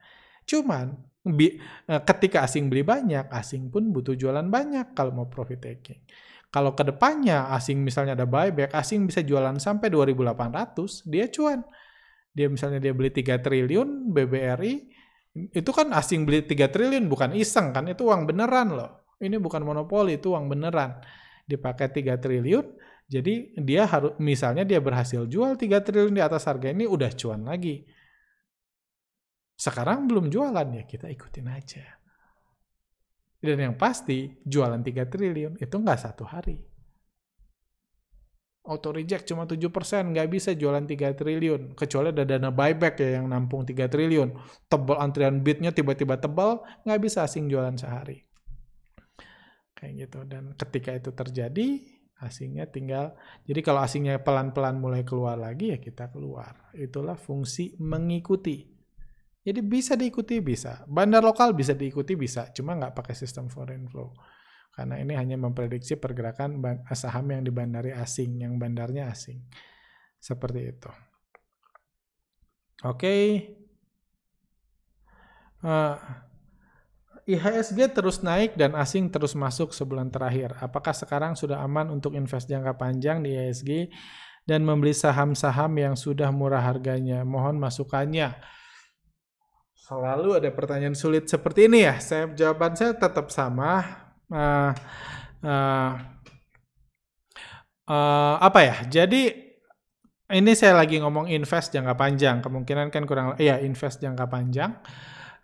Cuman eh, ketika asing beli banyak, asing pun butuh jualan banyak kalau mau profit taking. Kalau kedepannya asing misalnya ada buyback, asing bisa jualan sampai 2.800, dia cuan. Dia misalnya dia beli 3 triliun BBRI, itu kan asing beli 3 triliun bukan iseng kan, itu uang beneran loh ini bukan monopoli, itu uang beneran. Dipakai 3 triliun, jadi dia harus misalnya dia berhasil jual 3 triliun di atas harga ini udah cuan lagi. Sekarang belum jualan ya kita ikutin aja. Dan yang pasti jualan 3 triliun itu nggak satu hari. Auto reject cuma 7%, nggak bisa jualan 3 triliun. Kecuali ada dana buyback ya yang nampung 3 triliun. Tebal antrian bidnya tiba-tiba tebal, nggak bisa asing jualan sehari kayak gitu dan ketika itu terjadi asingnya tinggal jadi kalau asingnya pelan-pelan mulai keluar lagi ya kita keluar itulah fungsi mengikuti jadi bisa diikuti bisa bandar lokal bisa diikuti bisa cuma nggak pakai sistem foreign flow karena ini hanya memprediksi pergerakan saham yang dibandari asing yang bandarnya asing seperti itu oke okay. Eh, IHSG terus naik dan asing terus masuk sebulan terakhir. Apakah sekarang sudah aman untuk invest jangka panjang di IHSG dan membeli saham-saham yang sudah murah harganya? Mohon masukannya. Selalu ada pertanyaan sulit seperti ini ya. Saya jawaban saya tetap sama. Uh, uh, uh, apa ya? Jadi ini saya lagi ngomong invest jangka panjang. Kemungkinan kan kurang, Iya invest jangka panjang.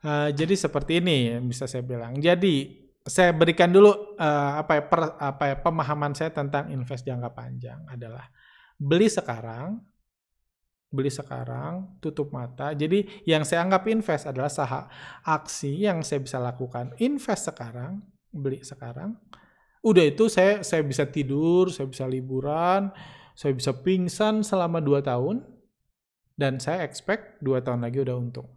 Uh, jadi seperti ini bisa saya bilang. Jadi saya berikan dulu uh, apa ya, per, apa ya, pemahaman saya tentang invest jangka panjang adalah beli sekarang, beli sekarang, tutup mata. Jadi yang saya anggap invest adalah saham aksi yang saya bisa lakukan. Invest sekarang, beli sekarang. Udah itu saya saya bisa tidur, saya bisa liburan, saya bisa pingsan selama 2 tahun dan saya expect 2 tahun lagi udah untung.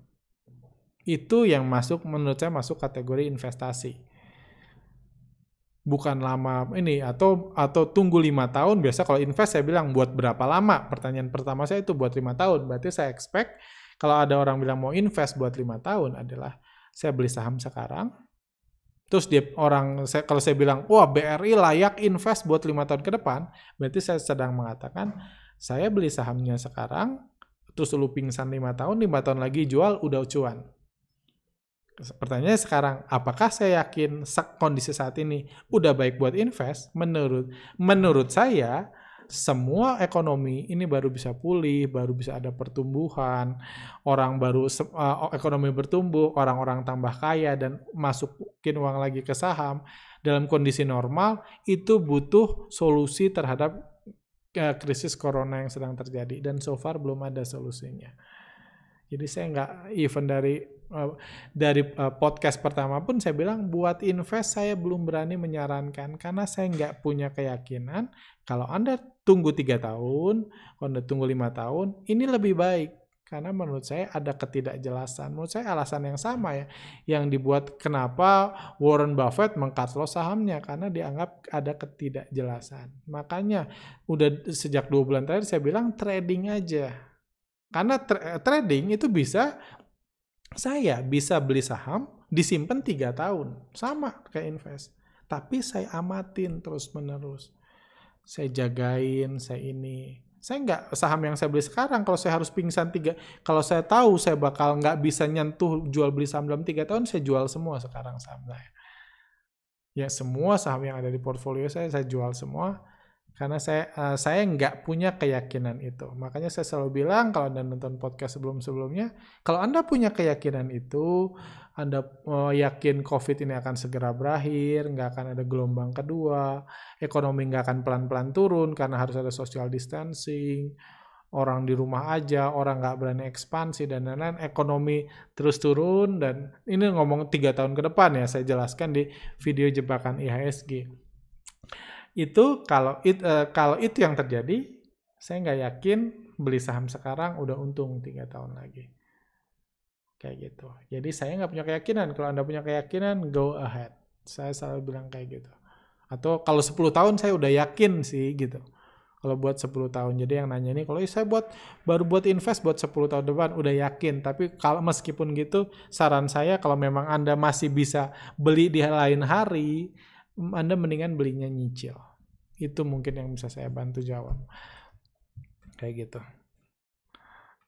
Itu yang masuk menurut saya masuk kategori investasi. Bukan lama ini atau atau tunggu lima tahun biasa kalau invest saya bilang buat berapa lama? Pertanyaan pertama saya itu buat lima tahun. Berarti saya expect kalau ada orang bilang mau invest buat lima tahun adalah saya beli saham sekarang, terus dia orang saya kalau saya bilang wah BRI layak invest buat lima tahun ke depan berarti saya sedang mengatakan saya beli sahamnya sekarang terus lu pingsan lima tahun lima tahun lagi jual udah cuan pertanyaannya sekarang apakah saya yakin kondisi saat ini udah baik buat invest menurut menurut saya semua ekonomi ini baru bisa pulih, baru bisa ada pertumbuhan, orang baru eh, ekonomi bertumbuh, orang-orang tambah kaya dan masukin uang lagi ke saham dalam kondisi normal itu butuh solusi terhadap eh, krisis corona yang sedang terjadi dan so far belum ada solusinya. Jadi saya nggak even dari Eh, dari eh, podcast pertama pun saya bilang buat invest saya belum berani menyarankan karena saya nggak punya keyakinan kalau anda tunggu tiga tahun, anda tunggu lima tahun, ini lebih baik karena menurut saya ada ketidakjelasan. Menurut saya alasan yang sama ya yang dibuat kenapa Warren Buffett mengkat loss sahamnya karena dianggap ada ketidakjelasan. Makanya udah sejak dua bulan terakhir saya bilang trading aja. Karena tra trading itu bisa saya bisa beli saham, disimpan tiga tahun. Sama kayak invest. Tapi saya amatin terus-menerus. Saya jagain, saya ini. Saya nggak saham yang saya beli sekarang. Kalau saya harus pingsan tiga, kalau saya tahu saya bakal nggak bisa nyentuh jual beli saham dalam tiga tahun, saya jual semua sekarang saham saya. Ya semua saham yang ada di portfolio saya, saya jual semua karena saya uh, saya nggak punya keyakinan itu. Makanya saya selalu bilang kalau Anda nonton podcast sebelum-sebelumnya, kalau Anda punya keyakinan itu, Anda uh, yakin COVID ini akan segera berakhir, nggak akan ada gelombang kedua, ekonomi nggak akan pelan-pelan turun karena harus ada social distancing, orang di rumah aja, orang nggak berani ekspansi dan lain-lain, ekonomi terus turun dan ini ngomong tiga tahun ke depan ya, saya jelaskan di video jebakan IHSG itu kalau it, uh, kalau itu yang terjadi saya nggak yakin beli saham sekarang udah untung tiga tahun lagi kayak gitu jadi saya nggak punya keyakinan kalau anda punya keyakinan go ahead saya selalu bilang kayak gitu atau kalau 10 tahun saya udah yakin sih gitu kalau buat 10 tahun jadi yang nanya ini kalau saya buat baru buat invest buat 10 tahun depan udah yakin tapi kalau meskipun gitu saran saya kalau memang anda masih bisa beli di lain hari anda mendingan belinya nyicil itu mungkin yang bisa saya bantu jawab kayak gitu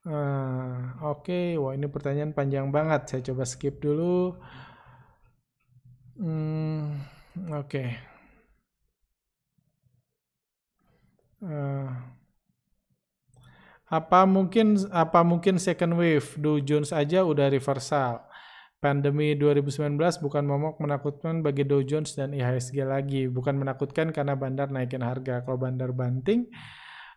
uh, oke okay. wah ini pertanyaan panjang banget saya coba skip dulu hmm, oke okay. uh, eh, apa mungkin apa mungkin second wave do Jones aja udah reversal Pandemi 2019 bukan momok menakutkan bagi Dow Jones dan IHSG lagi. Bukan menakutkan karena bandar naikin harga. Kalau bandar banting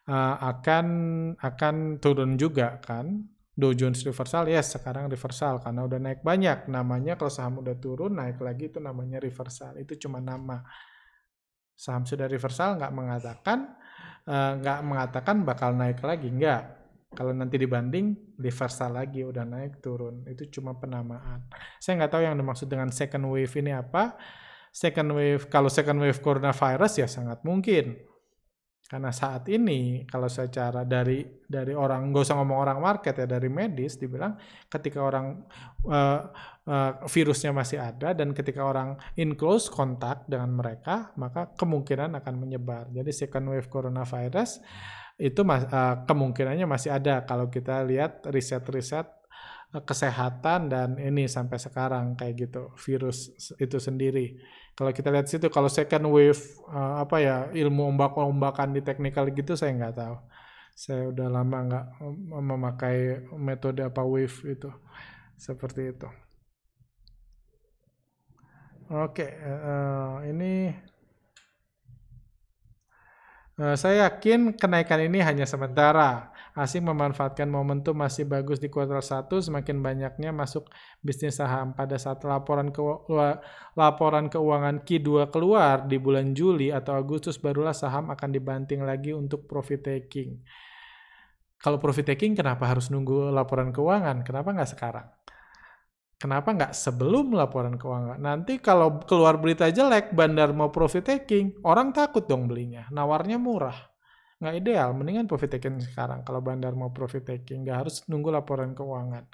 uh, akan akan turun juga kan. Dow Jones reversal, yes sekarang reversal karena udah naik banyak. Namanya kalau saham udah turun naik lagi itu namanya reversal. Itu cuma nama. Saham sudah reversal nggak mengatakan uh, nggak mengatakan bakal naik lagi nggak kalau nanti dibanding, reversa lagi udah naik turun. Itu cuma penamaan. Saya nggak tahu yang dimaksud dengan second wave ini apa. Second wave, kalau second wave coronavirus ya sangat mungkin. Karena saat ini kalau secara dari dari orang nggak usah ngomong orang market ya dari medis dibilang ketika orang uh, uh, virusnya masih ada dan ketika orang in close contact dengan mereka maka kemungkinan akan menyebar. Jadi second wave coronavirus itu mas, uh, kemungkinannya masih ada kalau kita lihat riset-riset eh, kesehatan dan ini sampai sekarang kayak gitu virus itu sendiri. Kalau kita lihat situ kalau second wave uh, apa ya ilmu ombak-ombakan di technical gitu saya nggak tahu. Saya udah lama nggak memakai metode apa wave itu seperti itu. Oke, okay, uh, ini Eh, saya yakin kenaikan ini hanya sementara. Asing memanfaatkan momentum masih bagus di kuartal 1 semakin banyaknya masuk bisnis saham pada saat laporan ke laporan keuangan Q2 keluar di bulan Juli atau Agustus barulah saham akan dibanting lagi untuk profit taking. Kalau profit taking kenapa harus nunggu laporan keuangan? Kenapa nggak sekarang? Kenapa nggak sebelum laporan keuangan? Nanti kalau keluar berita jelek, bandar mau profit taking, orang takut dong belinya. Nawarnya murah. Nggak ideal, mendingan profit taking sekarang. Kalau bandar mau profit taking, nggak harus nunggu laporan keuangan.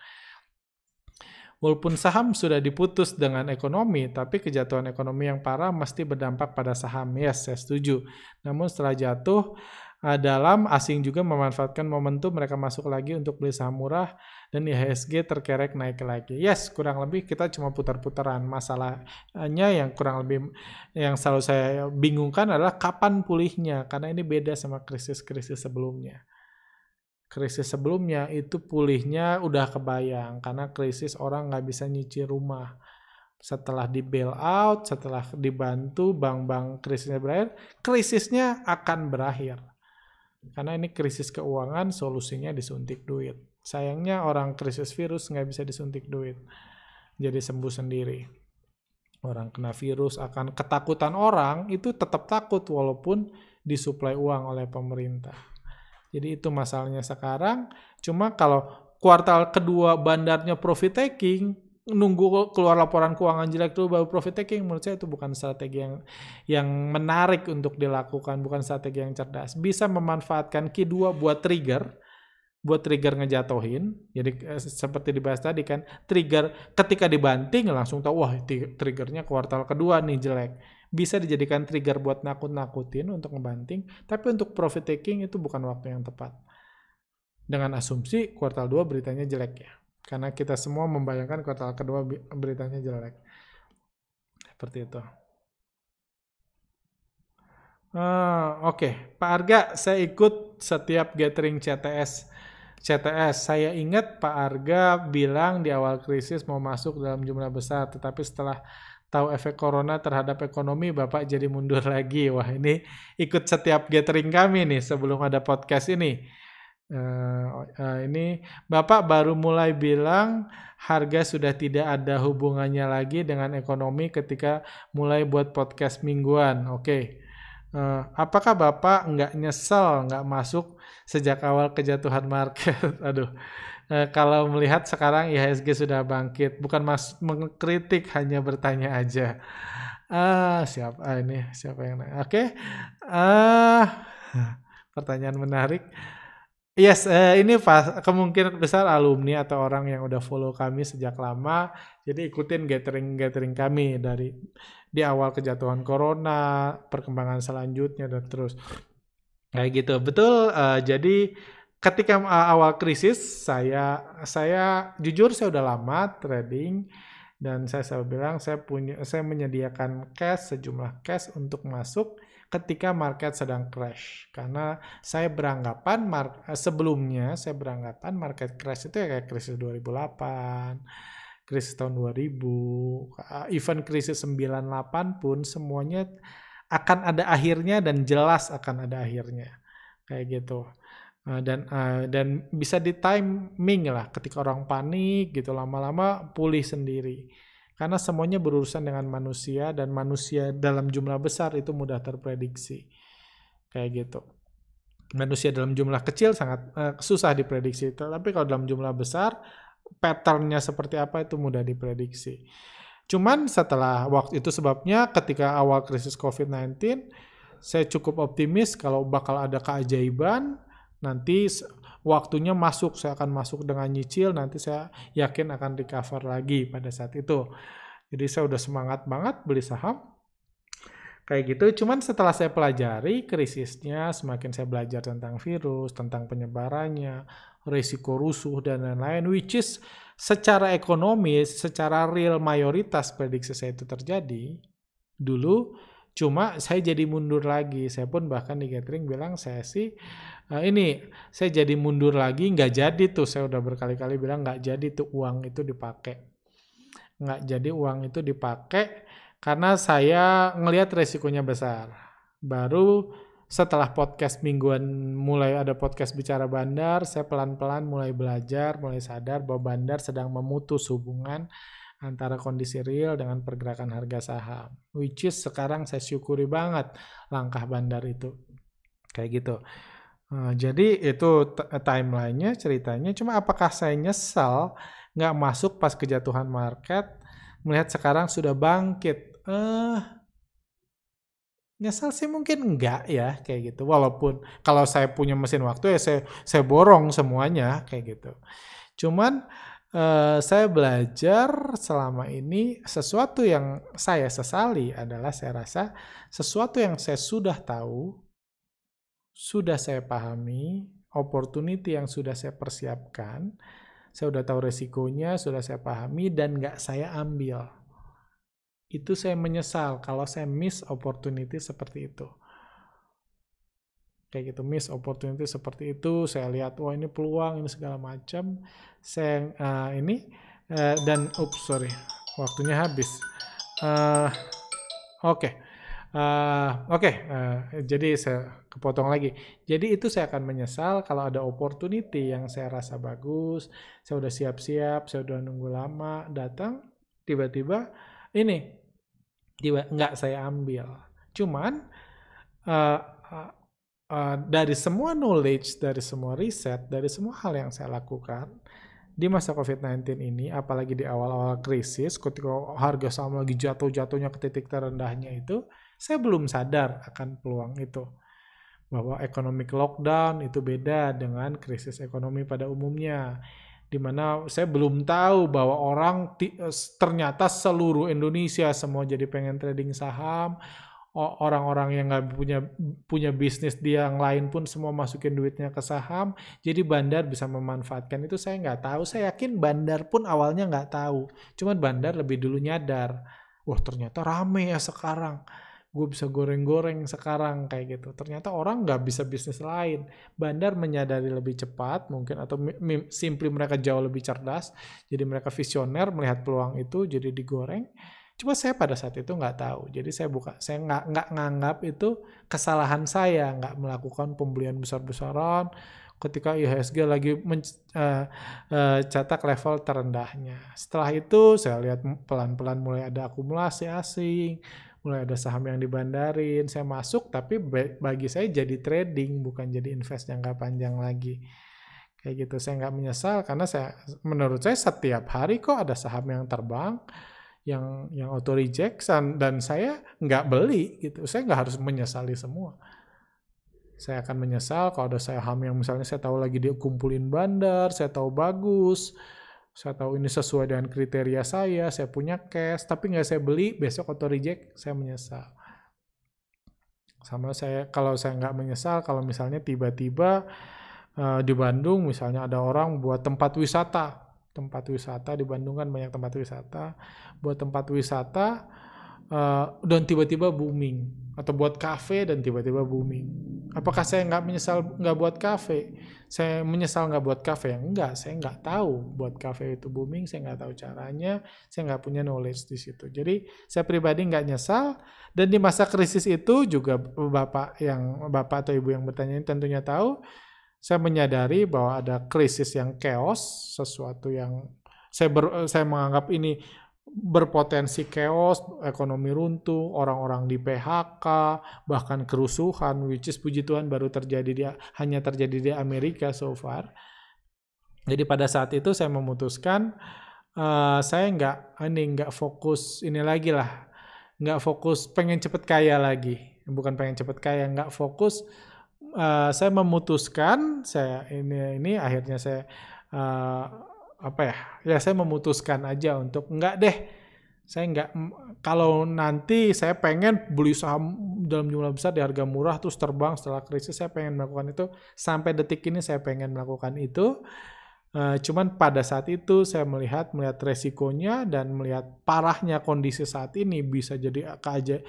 Walaupun saham sudah diputus dengan ekonomi, tapi kejatuhan ekonomi yang parah mesti berdampak pada saham. Yes, saya setuju. Namun setelah jatuh, eh, dalam asing juga memanfaatkan momentum mereka masuk lagi untuk beli saham murah dan IHSG terkerek naik lagi. Yes, kurang lebih kita cuma putar-putaran. Masalahnya yang kurang lebih yang selalu saya bingungkan adalah kapan pulihnya karena ini beda sama krisis-krisis sebelumnya krisis sebelumnya itu pulihnya udah kebayang karena krisis orang nggak bisa nyuci rumah setelah di bail out setelah dibantu bank-bank krisisnya berakhir krisisnya akan berakhir karena ini krisis keuangan solusinya disuntik duit Sayangnya orang krisis virus nggak bisa disuntik duit. Jadi sembuh sendiri. Orang kena virus akan ketakutan orang itu tetap takut walaupun disuplai uang oleh pemerintah. Jadi itu masalahnya sekarang. Cuma kalau kuartal kedua bandarnya profit taking, nunggu keluar laporan keuangan jelek dulu baru profit taking menurut saya itu bukan strategi yang yang menarik untuk dilakukan bukan strategi yang cerdas bisa memanfaatkan Q2 buat trigger buat trigger ngejatohin. Jadi eh, seperti dibahas tadi kan, trigger ketika dibanting langsung tahu wah triggernya kuartal kedua nih jelek. Bisa dijadikan trigger buat nakut-nakutin untuk ngebanting, tapi untuk profit taking itu bukan waktu yang tepat. Dengan asumsi kuartal 2 beritanya jelek ya. Karena kita semua membayangkan kuartal kedua beritanya jelek. Seperti itu. Uh, Oke, okay. Pak Arga, saya ikut setiap gathering CTS CTS. Saya ingat Pak Arga bilang di awal krisis mau masuk dalam jumlah besar, tetapi setelah tahu efek corona terhadap ekonomi, Bapak jadi mundur lagi. Wah ini ikut setiap gathering kami nih sebelum ada podcast ini. Uh, uh, ini Bapak baru mulai bilang harga sudah tidak ada hubungannya lagi dengan ekonomi ketika mulai buat podcast mingguan. Oke, okay. uh, eh, apakah Bapak nggak nyesel nggak masuk sejak awal kejatuhan market. Aduh, e, kalau melihat sekarang IHSG sudah bangkit, bukan mas mengkritik hanya bertanya aja. Ah, siapa ah, ini? Siapa yang Oke. Ah, pertanyaan menarik. Yes, eh, ini pas, kemungkinan besar alumni atau orang yang udah follow kami sejak lama. Jadi ikutin gathering-gathering kami dari di awal kejatuhan corona, perkembangan selanjutnya dan terus. Kayak gitu. Betul. Uh, jadi ketika uh, awal krisis saya saya jujur saya udah lama trading dan saya selalu bilang saya punya saya menyediakan cash sejumlah cash untuk masuk ketika market sedang crash karena saya beranggapan mar, eh, sebelumnya saya beranggapan market crash itu ya kayak krisis 2008 krisis tahun 2000 even krisis 98 pun semuanya akan ada akhirnya dan jelas akan ada akhirnya kayak gitu eh, dan eh, dan bisa di timing lah ketika orang panik gitu lama-lama pulih sendiri karena semuanya berurusan dengan manusia dan manusia dalam jumlah besar itu mudah terprediksi kayak gitu manusia dalam jumlah kecil sangat uh, susah diprediksi tapi kalau dalam jumlah besar patternnya seperti apa itu mudah diprediksi Cuman setelah waktu itu sebabnya ketika awal krisis COVID-19, saya cukup optimis kalau bakal ada keajaiban, nanti waktunya masuk, saya akan masuk dengan nyicil, nanti saya yakin akan recover lagi pada saat itu. Jadi saya udah semangat banget beli saham. Kayak gitu, cuman setelah saya pelajari krisisnya, semakin saya belajar tentang virus, tentang penyebarannya, risiko rusuh, dan lain-lain, which is secara ekonomis, secara real mayoritas prediksi saya itu terjadi, dulu cuma saya jadi mundur lagi. Saya pun bahkan di gathering bilang saya sih eh, ini saya jadi mundur lagi nggak jadi tuh. Saya udah berkali-kali bilang nggak jadi tuh uang itu dipakai, nggak jadi uang itu dipakai karena saya ngelihat resikonya besar. Baru setelah podcast mingguan mulai ada podcast bicara bandar, saya pelan-pelan mulai belajar, mulai sadar bahwa bandar sedang memutus hubungan antara kondisi real dengan pergerakan harga saham. Which is sekarang saya syukuri banget langkah bandar itu. Kayak gitu. Eh, jadi itu timelinenya ceritanya. Cuma apakah saya nyesel nggak masuk pas kejatuhan market? Melihat sekarang sudah bangkit. Eh, nyesal sih mungkin enggak ya kayak gitu walaupun kalau saya punya mesin waktu ya saya saya borong semuanya kayak gitu cuman uh, saya belajar selama ini sesuatu yang saya sesali adalah saya rasa sesuatu yang saya sudah tahu sudah saya pahami opportunity yang sudah saya persiapkan saya udah tahu resikonya sudah saya pahami dan nggak saya ambil itu saya menyesal kalau saya miss opportunity seperti itu. Kayak gitu, miss opportunity seperti itu. Saya lihat, wah ini peluang, ini segala macam. Saya uh, ini uh, dan, ups sorry, waktunya habis. Uh, Oke, okay. uh, oke. Okay. Uh, jadi saya kepotong lagi. Jadi itu saya akan menyesal kalau ada opportunity yang saya rasa bagus, saya udah siap-siap, saya udah nunggu lama datang, tiba-tiba ini nggak saya ambil cuman uh, uh, uh, dari semua knowledge dari semua riset dari semua hal yang saya lakukan di masa COVID-19 ini, apalagi di awal-awal krisis, ketika harga saham lagi jatuh-jatuhnya ke titik terendahnya itu, saya belum sadar akan peluang itu. Bahwa economic lockdown itu beda dengan krisis ekonomi pada umumnya dimana saya belum tahu bahwa orang eh, ternyata seluruh Indonesia semua jadi pengen trading saham orang-orang yang nggak punya punya bisnis di yang lain pun semua masukin duitnya ke saham jadi bandar bisa memanfaatkan itu saya nggak tahu saya yakin bandar pun awalnya nggak tahu cuman bandar lebih dulu nyadar wah ternyata rame ya sekarang gue bisa goreng-goreng sekarang kayak gitu. Ternyata orang nggak bisa bisnis lain. Bandar menyadari lebih cepat mungkin atau simply mereka jauh lebih cerdas, jadi mereka visioner melihat peluang itu jadi digoreng. Cuma saya pada saat itu nggak tahu. Jadi saya buka, saya nggak nggak nganggap itu kesalahan saya nggak melakukan pembelian besar-besaran ketika IHSG lagi mencetak eh, eh, uh, uh, level terendahnya. Setelah itu saya lihat pelan-pelan mulai ada akumulasi asing, mulai ada saham yang dibandarin saya masuk tapi bagi saya jadi trading bukan jadi invest jangka panjang lagi kayak gitu saya nggak menyesal karena saya menurut saya setiap hari kok ada saham yang terbang yang yang auto reject dan saya nggak beli gitu saya nggak harus menyesali semua saya akan menyesal kalau ada saham yang misalnya saya tahu lagi dia kumpulin bandar saya tahu bagus saya tahu ini sesuai dengan kriteria saya, saya punya cash, tapi nggak saya beli, besok auto reject, saya menyesal. Sama saya, kalau saya nggak menyesal, kalau misalnya tiba-tiba uh, di Bandung misalnya ada orang buat tempat wisata, tempat wisata di Bandung kan banyak tempat wisata, buat tempat wisata, uh, dan tiba-tiba booming atau buat kafe dan tiba-tiba booming. Apakah saya nggak menyesal nggak buat kafe? Saya menyesal nggak buat kafe? Enggak, saya nggak tahu buat kafe itu booming. Saya nggak tahu caranya. Saya nggak punya knowledge di situ. Jadi saya pribadi nggak nyesal. Dan di masa krisis itu juga bapak yang bapak atau ibu yang bertanya ini tentunya tahu. Saya menyadari bahwa ada krisis yang chaos, sesuatu yang saya ber, saya menganggap ini berpotensi chaos, ekonomi runtuh, orang-orang di PHK, bahkan kerusuhan, which is puji Tuhan baru terjadi dia hanya terjadi di Amerika so far. Jadi pada saat itu saya memutuskan uh, saya nggak ini nggak fokus ini lagi lah, nggak fokus pengen cepet kaya lagi, bukan pengen cepet kaya, nggak fokus. Uh, saya memutuskan saya ini ini akhirnya saya eh, apa ya ya saya memutuskan aja untuk enggak deh saya enggak kalau nanti saya pengen beli saham dalam jumlah besar di harga murah terus terbang setelah krisis saya pengen melakukan itu sampai detik ini saya pengen melakukan itu Uh, cuman pada saat itu saya melihat melihat resikonya dan melihat parahnya kondisi saat ini bisa jadi keaja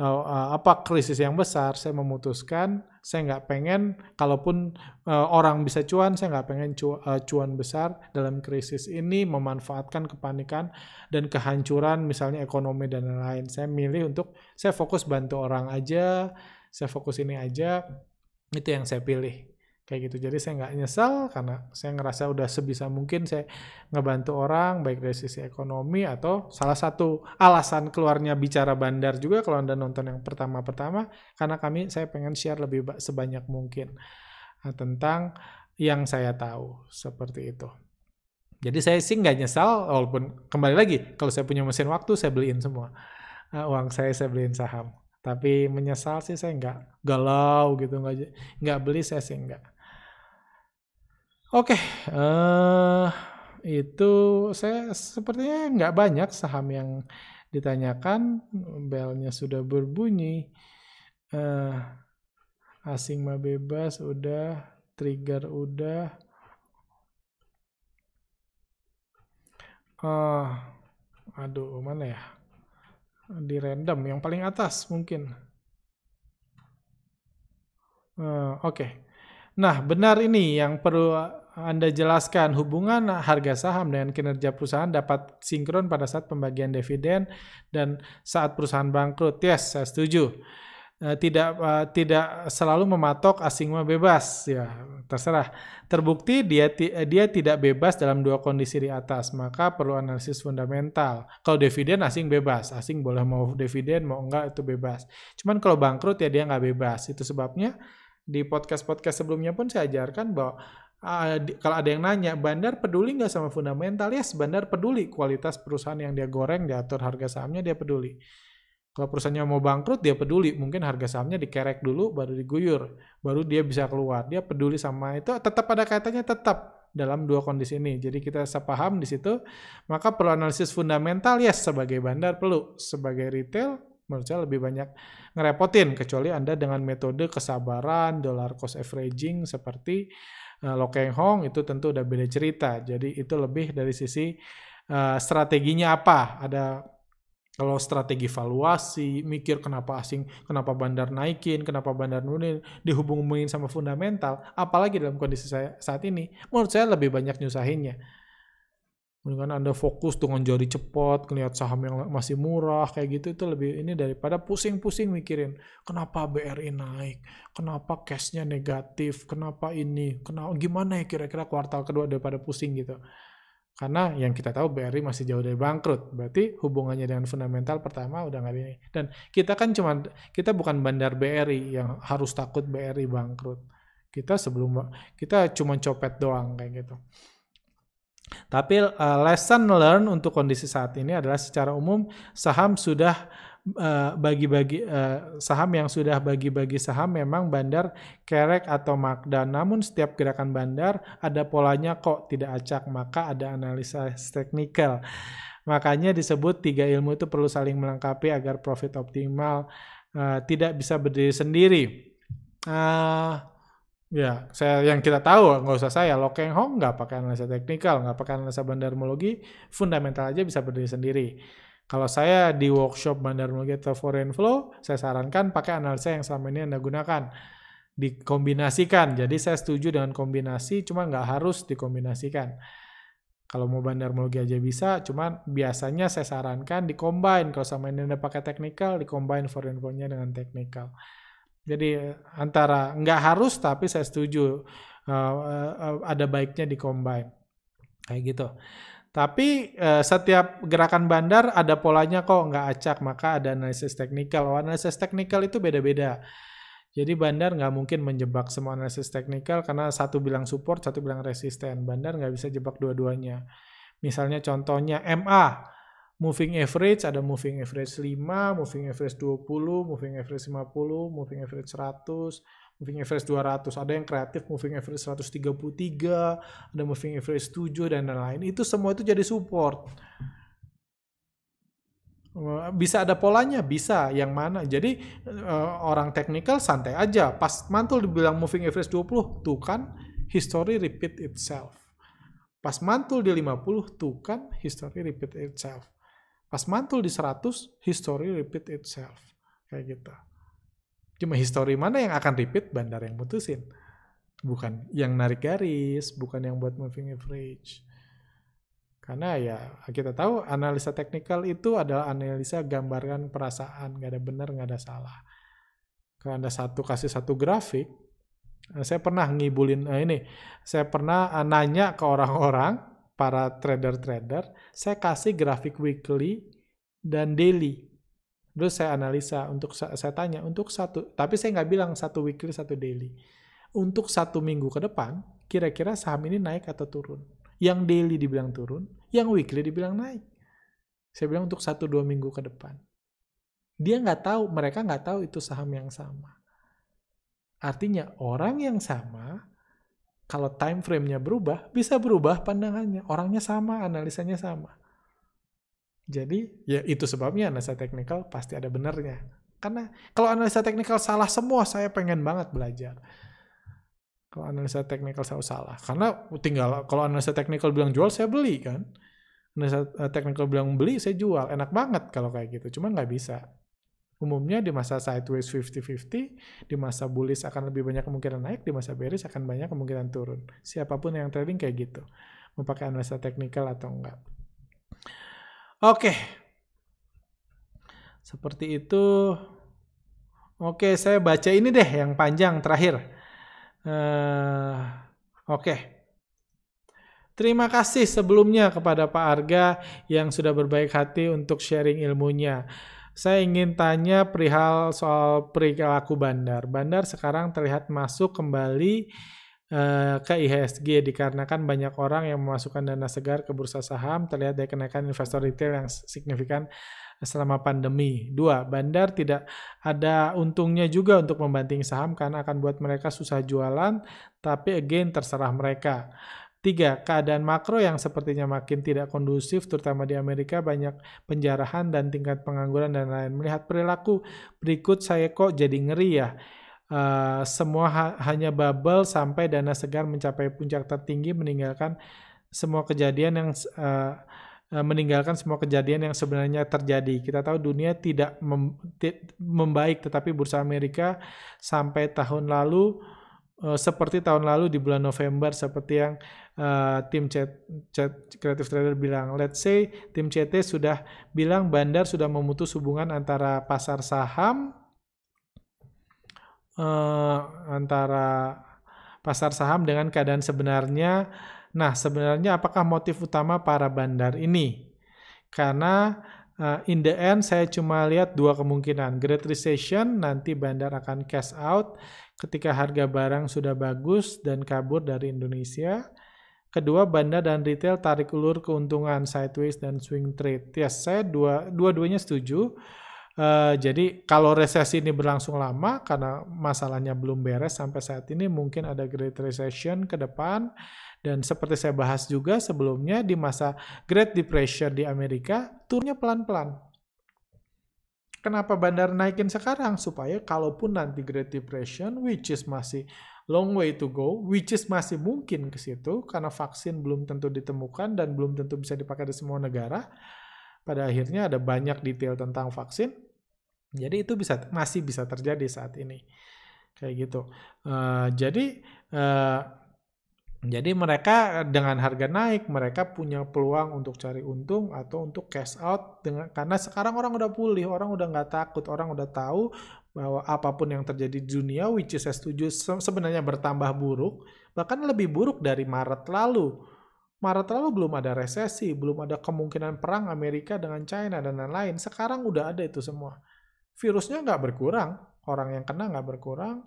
uh, apa krisis yang besar, saya memutuskan saya nggak pengen, kalaupun uh, orang bisa cuan, saya nggak pengen cu uh, cuan besar dalam krisis ini memanfaatkan kepanikan dan kehancuran misalnya ekonomi dan lain-lain. Saya milih untuk saya fokus bantu orang aja, saya fokus ini aja, itu yang saya pilih kayak gitu jadi saya nggak nyesel karena saya ngerasa udah sebisa mungkin saya ngebantu orang baik dari sisi ekonomi atau salah satu alasan keluarnya bicara bandar juga kalau anda nonton yang pertama-pertama karena kami saya pengen share lebih sebanyak mungkin eh, tentang yang saya tahu seperti itu jadi saya sih nggak nyesel walaupun kembali lagi kalau saya punya mesin waktu saya beliin semua uh, uang saya saya beliin saham tapi menyesal sih saya nggak galau gitu nggak nggak beli saya sih nggak Oke, okay, uh, eh, itu saya sepertinya nggak banyak saham yang ditanyakan. Belnya sudah berbunyi. Uh, eh, asing mah bebas, udah. Trigger udah. Uh, aduh, mana ya? Di random, yang paling atas mungkin. Uh, Oke. Okay. Nah, benar ini yang perlu anda jelaskan hubungan harga saham dengan kinerja perusahaan dapat sinkron pada saat pembagian dividen dan saat perusahaan bangkrut. Yes, saya setuju. Eh, tidak eh, tidak selalu mematok asing bebas ya terserah. Terbukti dia eh, dia tidak bebas dalam dua kondisi di atas, maka perlu analisis fundamental. Kalau dividen asing bebas, asing boleh mau dividen mau enggak itu bebas. Cuman kalau bangkrut ya dia nggak bebas. Itu sebabnya di podcast-podcast sebelumnya pun saya ajarkan bahwa Ah, kalau ada yang nanya, bandar peduli nggak sama fundamental? Yes, bandar peduli. Kualitas perusahaan yang dia goreng, diatur harga sahamnya, dia peduli. Kalau perusahaannya mau bangkrut, dia peduli. Mungkin harga sahamnya dikerek dulu, baru diguyur. Baru dia bisa keluar. Dia peduli sama itu. Tetap ada kaitannya, tetap dalam dua kondisi ini. Jadi kita sepaham di situ. Maka perlu analisis fundamental, yes, sebagai bandar perlu. Sebagai retail, menurut saya lebih banyak ngerepotin kecuali Anda dengan metode kesabaran, dollar cost averaging seperti Nah, Lo Keng Hong itu tentu udah beda cerita. Jadi itu lebih dari sisi uh, strateginya apa. Ada kalau strategi valuasi, mikir kenapa asing, kenapa bandar naikin, kenapa bandar nurunin, dihubung sama fundamental. Apalagi dalam kondisi saya saat ini, menurut saya lebih banyak nyusahinnya Mendingan Anda fokus dengan jari cepat, ngelihat saham yang masih murah, kayak gitu itu lebih ini daripada pusing-pusing mikirin kenapa BRI naik, kenapa cashnya negatif, kenapa ini, kenapa gimana ya kira-kira kuartal kedua daripada pusing gitu. Karena yang kita tahu BRI masih jauh dari bangkrut, berarti hubungannya dengan fundamental pertama udah nggak ini. Dan kita kan cuma kita bukan bandar BRI yang harus takut BRI bangkrut. Kita sebelum kita cuma copet doang kayak gitu. Tapi uh, lesson learn untuk kondisi saat ini adalah secara umum saham sudah eh, bagi-bagi uh, uh, saham yang sudah bagi-bagi saham memang bandar kerek atau makda Namun setiap gerakan bandar ada polanya kok tidak acak, maka ada analisa teknikal. Makanya disebut tiga ilmu itu perlu saling melengkapi agar profit optimal uh, tidak bisa berdiri sendiri. Uh, Ya, saya yang kita tahu nggak usah saya, Lo Keng Hong nggak pakai analisa teknikal, nggak pakai analisa bandarmologi, fundamental aja bisa berdiri sendiri. Kalau saya di workshop bandarmologi atau foreign flow, saya sarankan pakai analisa yang selama ini Anda gunakan. Dikombinasikan, jadi saya setuju dengan kombinasi, cuma nggak harus dikombinasikan. Kalau mau bandarmologi aja bisa, cuma biasanya saya sarankan dikombin. Kalau sama ini Anda pakai teknikal, dikombin foreign flow-nya dengan teknikal. Jadi antara nggak harus tapi saya setuju uh, uh, ada baiknya di combine kayak gitu. Tapi eh, setiap gerakan bandar ada polanya kok nggak acak, maka ada analisis teknikal. Oh, analisis teknikal itu beda-beda. Jadi bandar nggak mungkin menjebak semua analisis teknikal karena satu bilang support, satu bilang resisten. Bandar nggak bisa jebak dua-duanya. Misalnya contohnya MA, moving average ada moving average 5, moving average 20, moving average 50, moving average 100, moving average 200. Ada yang kreatif moving average 133, ada moving average 7 dan lain-lain. Itu semua itu jadi support. Eh, bisa ada polanya, bisa yang mana. Jadi eh, orang teknikal santai aja. Pas mantul dibilang moving average 20, tuh kan history repeat itself. Pas mantul di 50, tuh kan history repeat itself Pas mantul di 100, history repeat itself. Kayak gitu. Cuma history mana yang akan repeat, bandar yang mutusin. Bukan yang narik garis, bukan yang buat moving average. Karena ya kita tahu analisa teknikal itu adalah analisa gambarkan perasaan. Nggak ada benar, nggak ada salah. Kalau Anda satu kasih satu grafik, eh, saya pernah ngibulin, nah ini, saya pernah eh, nanya ke orang-orang, para trader-trader, saya kasih grafik weekly dan daily. Terus saya analisa untuk saya tanya untuk satu, tapi saya nggak bilang satu weekly satu daily. Untuk satu minggu ke depan, kira-kira saham ini naik atau turun? Yang daily dibilang turun, yang weekly dibilang naik. Saya bilang untuk satu dua minggu ke depan. Dia nggak tahu, mereka nggak tahu itu saham yang sama. Artinya orang yang sama kalau time frame-nya berubah, bisa berubah pandangannya. Orangnya sama, analisanya sama. Jadi, ya itu sebabnya analisa teknikal pasti ada benernya. Karena kalau analisa teknikal salah semua, saya pengen banget belajar. Kalau analisa teknikal saya salah. Karena tinggal, kalau analisa teknikal bilang jual, saya beli kan. Analisa eh, teknikal bilang beli, saya jual. Enak banget kalau kayak gitu. Cuma nggak bisa Umumnya di masa sideways 50-50, di masa bullish akan lebih banyak kemungkinan naik, di masa bearish akan banyak kemungkinan turun. Siapapun yang trading kayak gitu. Memakai analisa teknikal atau enggak. Oke. Okay. Seperti itu. Oke, okay, saya baca ini deh yang panjang terakhir. Uh, Oke. Okay. Terima kasih sebelumnya kepada Pak Arga yang sudah berbaik hati untuk sharing ilmunya. Saya ingin tanya perihal soal perilaku bandar. Bandar sekarang terlihat masuk kembali eh, ke IHSG dikarenakan banyak orang yang memasukkan dana segar ke bursa saham terlihat dari kenaikan investor retail yang signifikan selama pandemi. Dua, bandar tidak ada untungnya juga untuk membanting saham karena akan buat mereka susah jualan, tapi again terserah mereka. Tiga, keadaan makro yang sepertinya makin tidak kondusif, terutama di Amerika, banyak penjarahan dan tingkat pengangguran dan lain. Melihat perilaku berikut, saya kok jadi ngeri ya. Uh, semua ha hanya bubble sampai dana segar mencapai puncak tertinggi meninggalkan semua kejadian yang uh, meninggalkan semua kejadian yang sebenarnya terjadi. Kita tahu dunia tidak mem, membaik, tetapi bursa Amerika sampai tahun lalu seperti tahun lalu di bulan November seperti yang uh, tim chat, chat creative trader bilang let's say tim CT sudah bilang bandar sudah memutus hubungan antara pasar saham uh, antara pasar saham dengan keadaan sebenarnya. Nah, sebenarnya apakah motif utama para bandar ini? Karena uh, in the end saya cuma lihat dua kemungkinan. Great Recession nanti bandar akan cash out ketika harga barang sudah bagus dan kabur dari Indonesia Kedua, bandar dan retail tarik ulur keuntungan sideways dan swing trade. Yes, saya dua dua-duanya setuju. Uh, jadi kalau resesi ini berlangsung lama karena masalahnya belum beres sampai saat ini mungkin ada great recession ke depan dan seperti saya bahas juga sebelumnya di masa great depression di Amerika turunnya pelan-pelan. Kenapa bandar naikin sekarang supaya kalaupun nanti great depression which is masih long way to go, which is masih mungkin ke situ karena vaksin belum tentu ditemukan dan belum tentu bisa dipakai di semua negara. Pada akhirnya ada banyak detail tentang vaksin. Jadi itu bisa masih bisa terjadi saat ini. Kayak gitu. Uh, jadi uh, jadi mereka dengan harga naik mereka punya peluang untuk cari untung atau untuk cash out dengan karena sekarang orang udah pulih, orang udah nggak takut, orang udah tahu bahwa apapun yang terjadi di dunia, which is saya setuju sebenarnya bertambah buruk, bahkan lebih buruk dari Maret lalu. Maret lalu belum ada resesi, belum ada kemungkinan perang Amerika dengan China dan lain-lain. Sekarang udah ada itu semua. Virusnya nggak berkurang, orang yang kena nggak berkurang,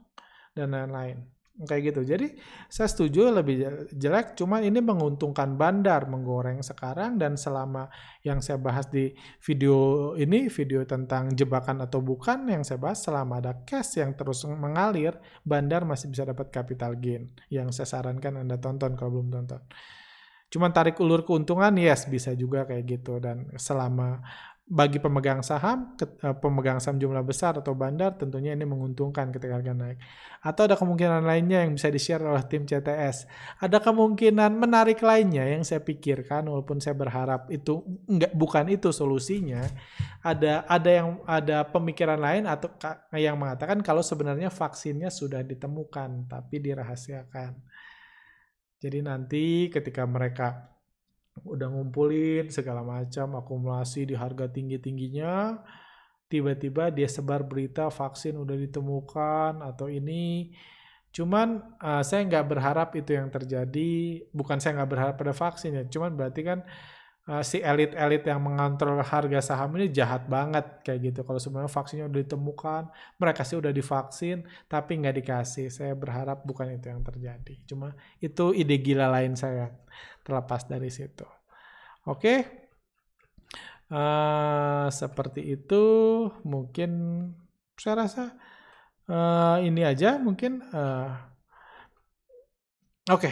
dan lain-lain kayak gitu. Jadi saya setuju lebih jelek, cuman ini menguntungkan bandar menggoreng sekarang dan selama yang saya bahas di video ini, video tentang jebakan atau bukan yang saya bahas selama ada cash yang terus mengalir, bandar masih bisa dapat capital gain yang saya sarankan Anda tonton kalau belum tonton. Cuman tarik ulur keuntungan, yes bisa juga kayak gitu dan selama bagi pemegang saham, eh, pemegang saham jumlah besar atau bandar tentunya ini menguntungkan ketika harga naik. Atau ada kemungkinan lainnya yang bisa di-share oleh tim CTS. Ada kemungkinan menarik lainnya yang saya pikirkan walaupun saya berharap itu enggak bukan itu solusinya. Ada ada yang ada pemikiran lain atau yang mengatakan kalau sebenarnya vaksinnya sudah ditemukan tapi dirahasiakan. Jadi nanti ketika mereka udah ngumpulin segala macam akumulasi di harga tinggi-tingginya tiba-tiba dia sebar berita vaksin udah ditemukan atau ini cuman uh, saya nggak berharap itu yang terjadi bukan saya nggak berharap pada vaksinnya, cuman berarti kan uh, si elit-elit yang mengontrol harga saham ini jahat banget kayak gitu. Kalau sebenarnya vaksinnya udah ditemukan, mereka sih udah divaksin tapi nggak dikasih. Saya berharap bukan itu yang terjadi. Cuma itu ide gila lain saya terlepas dari situ. Oke. Okay? Uh, eh, seperti itu mungkin saya rasa uh, ini aja mungkin uh, oke okay.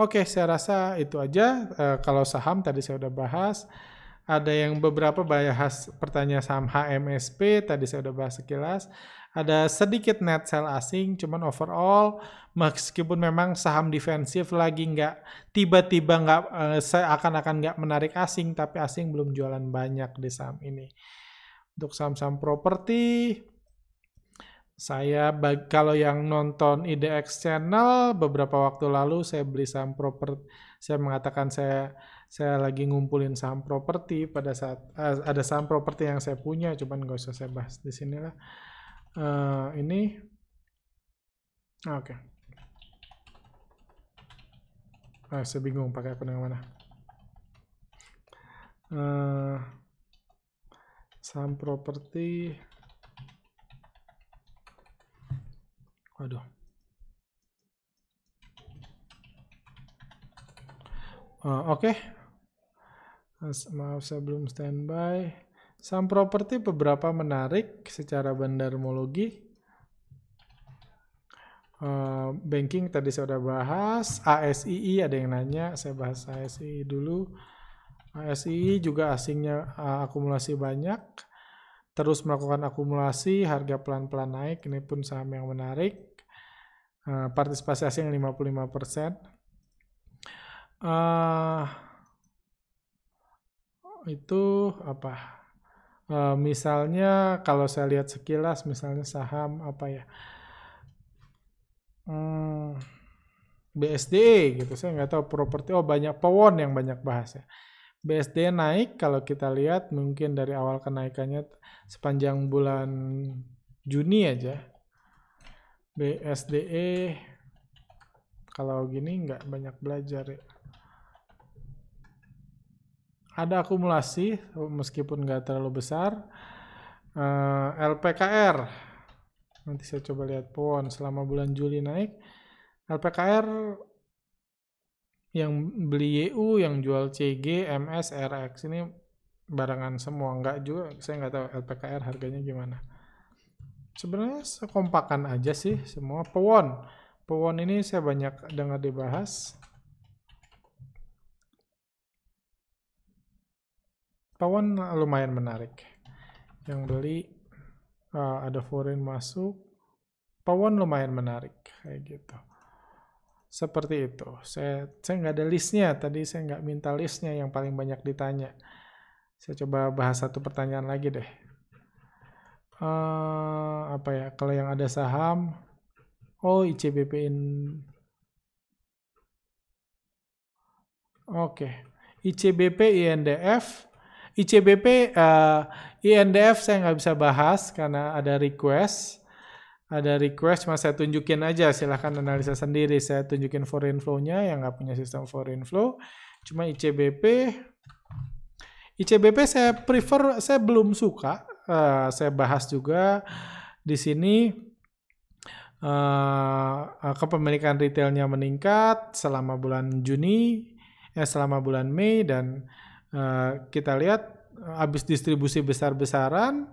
Oke, saya rasa itu aja. Uh, kalau saham tadi saya udah bahas. Ada yang beberapa bahas pertanyaan saham HMSP tadi saya udah bahas sekilas. Ada sedikit net sell asing, cuman overall meskipun memang saham defensif lagi nggak tiba-tiba nggak eh, saya akan akan nggak menarik asing, tapi asing belum jualan banyak di saham ini. Untuk saham-saham properti, saya bag, kalau yang nonton IDX channel beberapa waktu lalu saya beli saham properti. Saya mengatakan saya saya lagi ngumpulin saham properti pada saat uh, ada saham properti yang saya punya, cuman nggak usah saya bahas di sini lah. Uh, ini oke. Okay. Ah, eh, saya bingung pakai apa yang mana. Uh, saham properti Aduh. Uh, Oke. Okay. Maaf saya belum standby. Saham properti beberapa menarik secara bandarmologi. Uh, banking tadi saya sudah bahas. ASII ada yang nanya, saya bahas ASII dulu. ASII juga asingnya uh, akumulasi banyak. Terus melakukan akumulasi, harga pelan-pelan naik. Ini pun saham yang menarik uh, partisipasi asing 55 persen. Uh, itu apa? Uh, misalnya kalau saya lihat sekilas, misalnya saham apa ya? Hmm, BSD gitu, saya nggak tahu properti. Oh banyak pewon yang banyak bahas ya. BSD naik kalau kita lihat mungkin dari awal kenaikannya sepanjang bulan Juni aja BSDE kalau gini nggak banyak belajar ya. Ada akumulasi meskipun nggak terlalu besar. Uh, eh, LPKR nanti saya coba lihat PON selama bulan Juli naik. LPKR yang beli EU yang jual CG, MS, RX ini barengan semua nggak juga saya nggak tahu LPKR harganya gimana sebenarnya sekompakan aja sih semua pewon pewon ini saya banyak dengar dibahas pewon lumayan menarik yang beli uh, ada foreign masuk pewon lumayan menarik kayak gitu seperti itu saya saya nggak ada listnya tadi saya nggak minta listnya yang paling banyak ditanya saya coba bahas satu pertanyaan lagi deh uh, apa ya kalau yang ada saham oh ICBP in oke okay. ICBP INDF ICBP uh, eh, INDF saya nggak bisa bahas karena ada request ada request mas saya tunjukin aja silahkan analisa sendiri saya tunjukin foreign flow-nya yang nggak punya sistem foreign flow cuma ICBP ICBP saya prefer saya belum suka Eh, saya bahas juga di sini eh, eh, kepemilikan retailnya meningkat selama bulan Juni, eh, selama bulan Mei dan kita lihat habis distribusi besar-besaran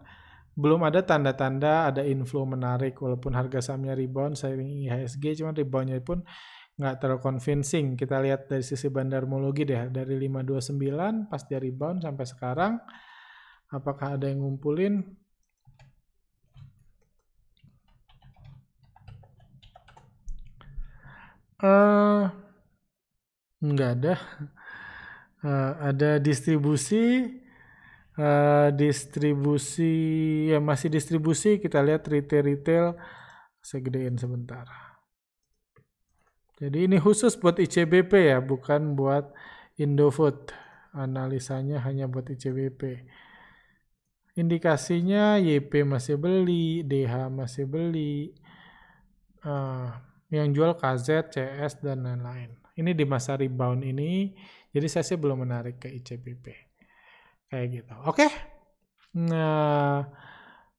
belum ada tanda-tanda ada inflow menarik walaupun harga sahamnya rebound ingin IHSG cuman reboundnya pun nggak terlalu convincing kita lihat dari sisi bandarmologi deh dari 529 pas dia rebound sampai sekarang apakah ada yang ngumpulin uh, nggak ada uh, ada distribusi uh, distribusi ya masih distribusi kita lihat retail retail saya gedein sebentar jadi ini khusus buat ICBP ya bukan buat Indofood analisanya hanya buat ICBP Indikasinya YP masih beli, DH masih beli, uh, yang jual KZ, CS, dan lain-lain. Ini di masa rebound ini, jadi saya sih belum menarik ke ICPP. Kayak gitu. Oke? Okay? Nah,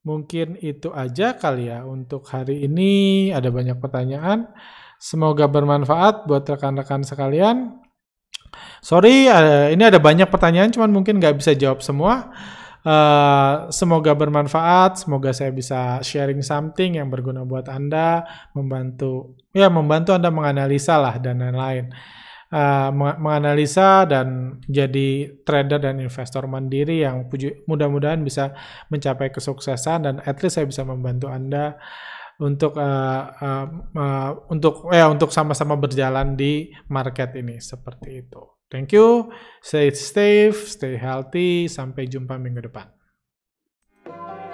mungkin itu aja kali ya untuk hari ini. Ada banyak pertanyaan. Semoga bermanfaat buat rekan-rekan sekalian. Sorry, eh, ini ada banyak pertanyaan, cuman mungkin nggak bisa jawab semua. Uh, semoga bermanfaat, semoga saya bisa sharing something yang berguna buat Anda, membantu ya membantu Anda menganalisa lah dan lain-lain. Uh, menganalisa dan jadi trader dan investor mandiri yang mudah-mudahan bisa mencapai kesuksesan dan at least saya bisa membantu Anda untuk uh, uh, uh, untuk ya eh, untuk sama-sama berjalan di market ini seperti itu. Thank you, stay safe, stay healthy, sampai jumpa minggu depan.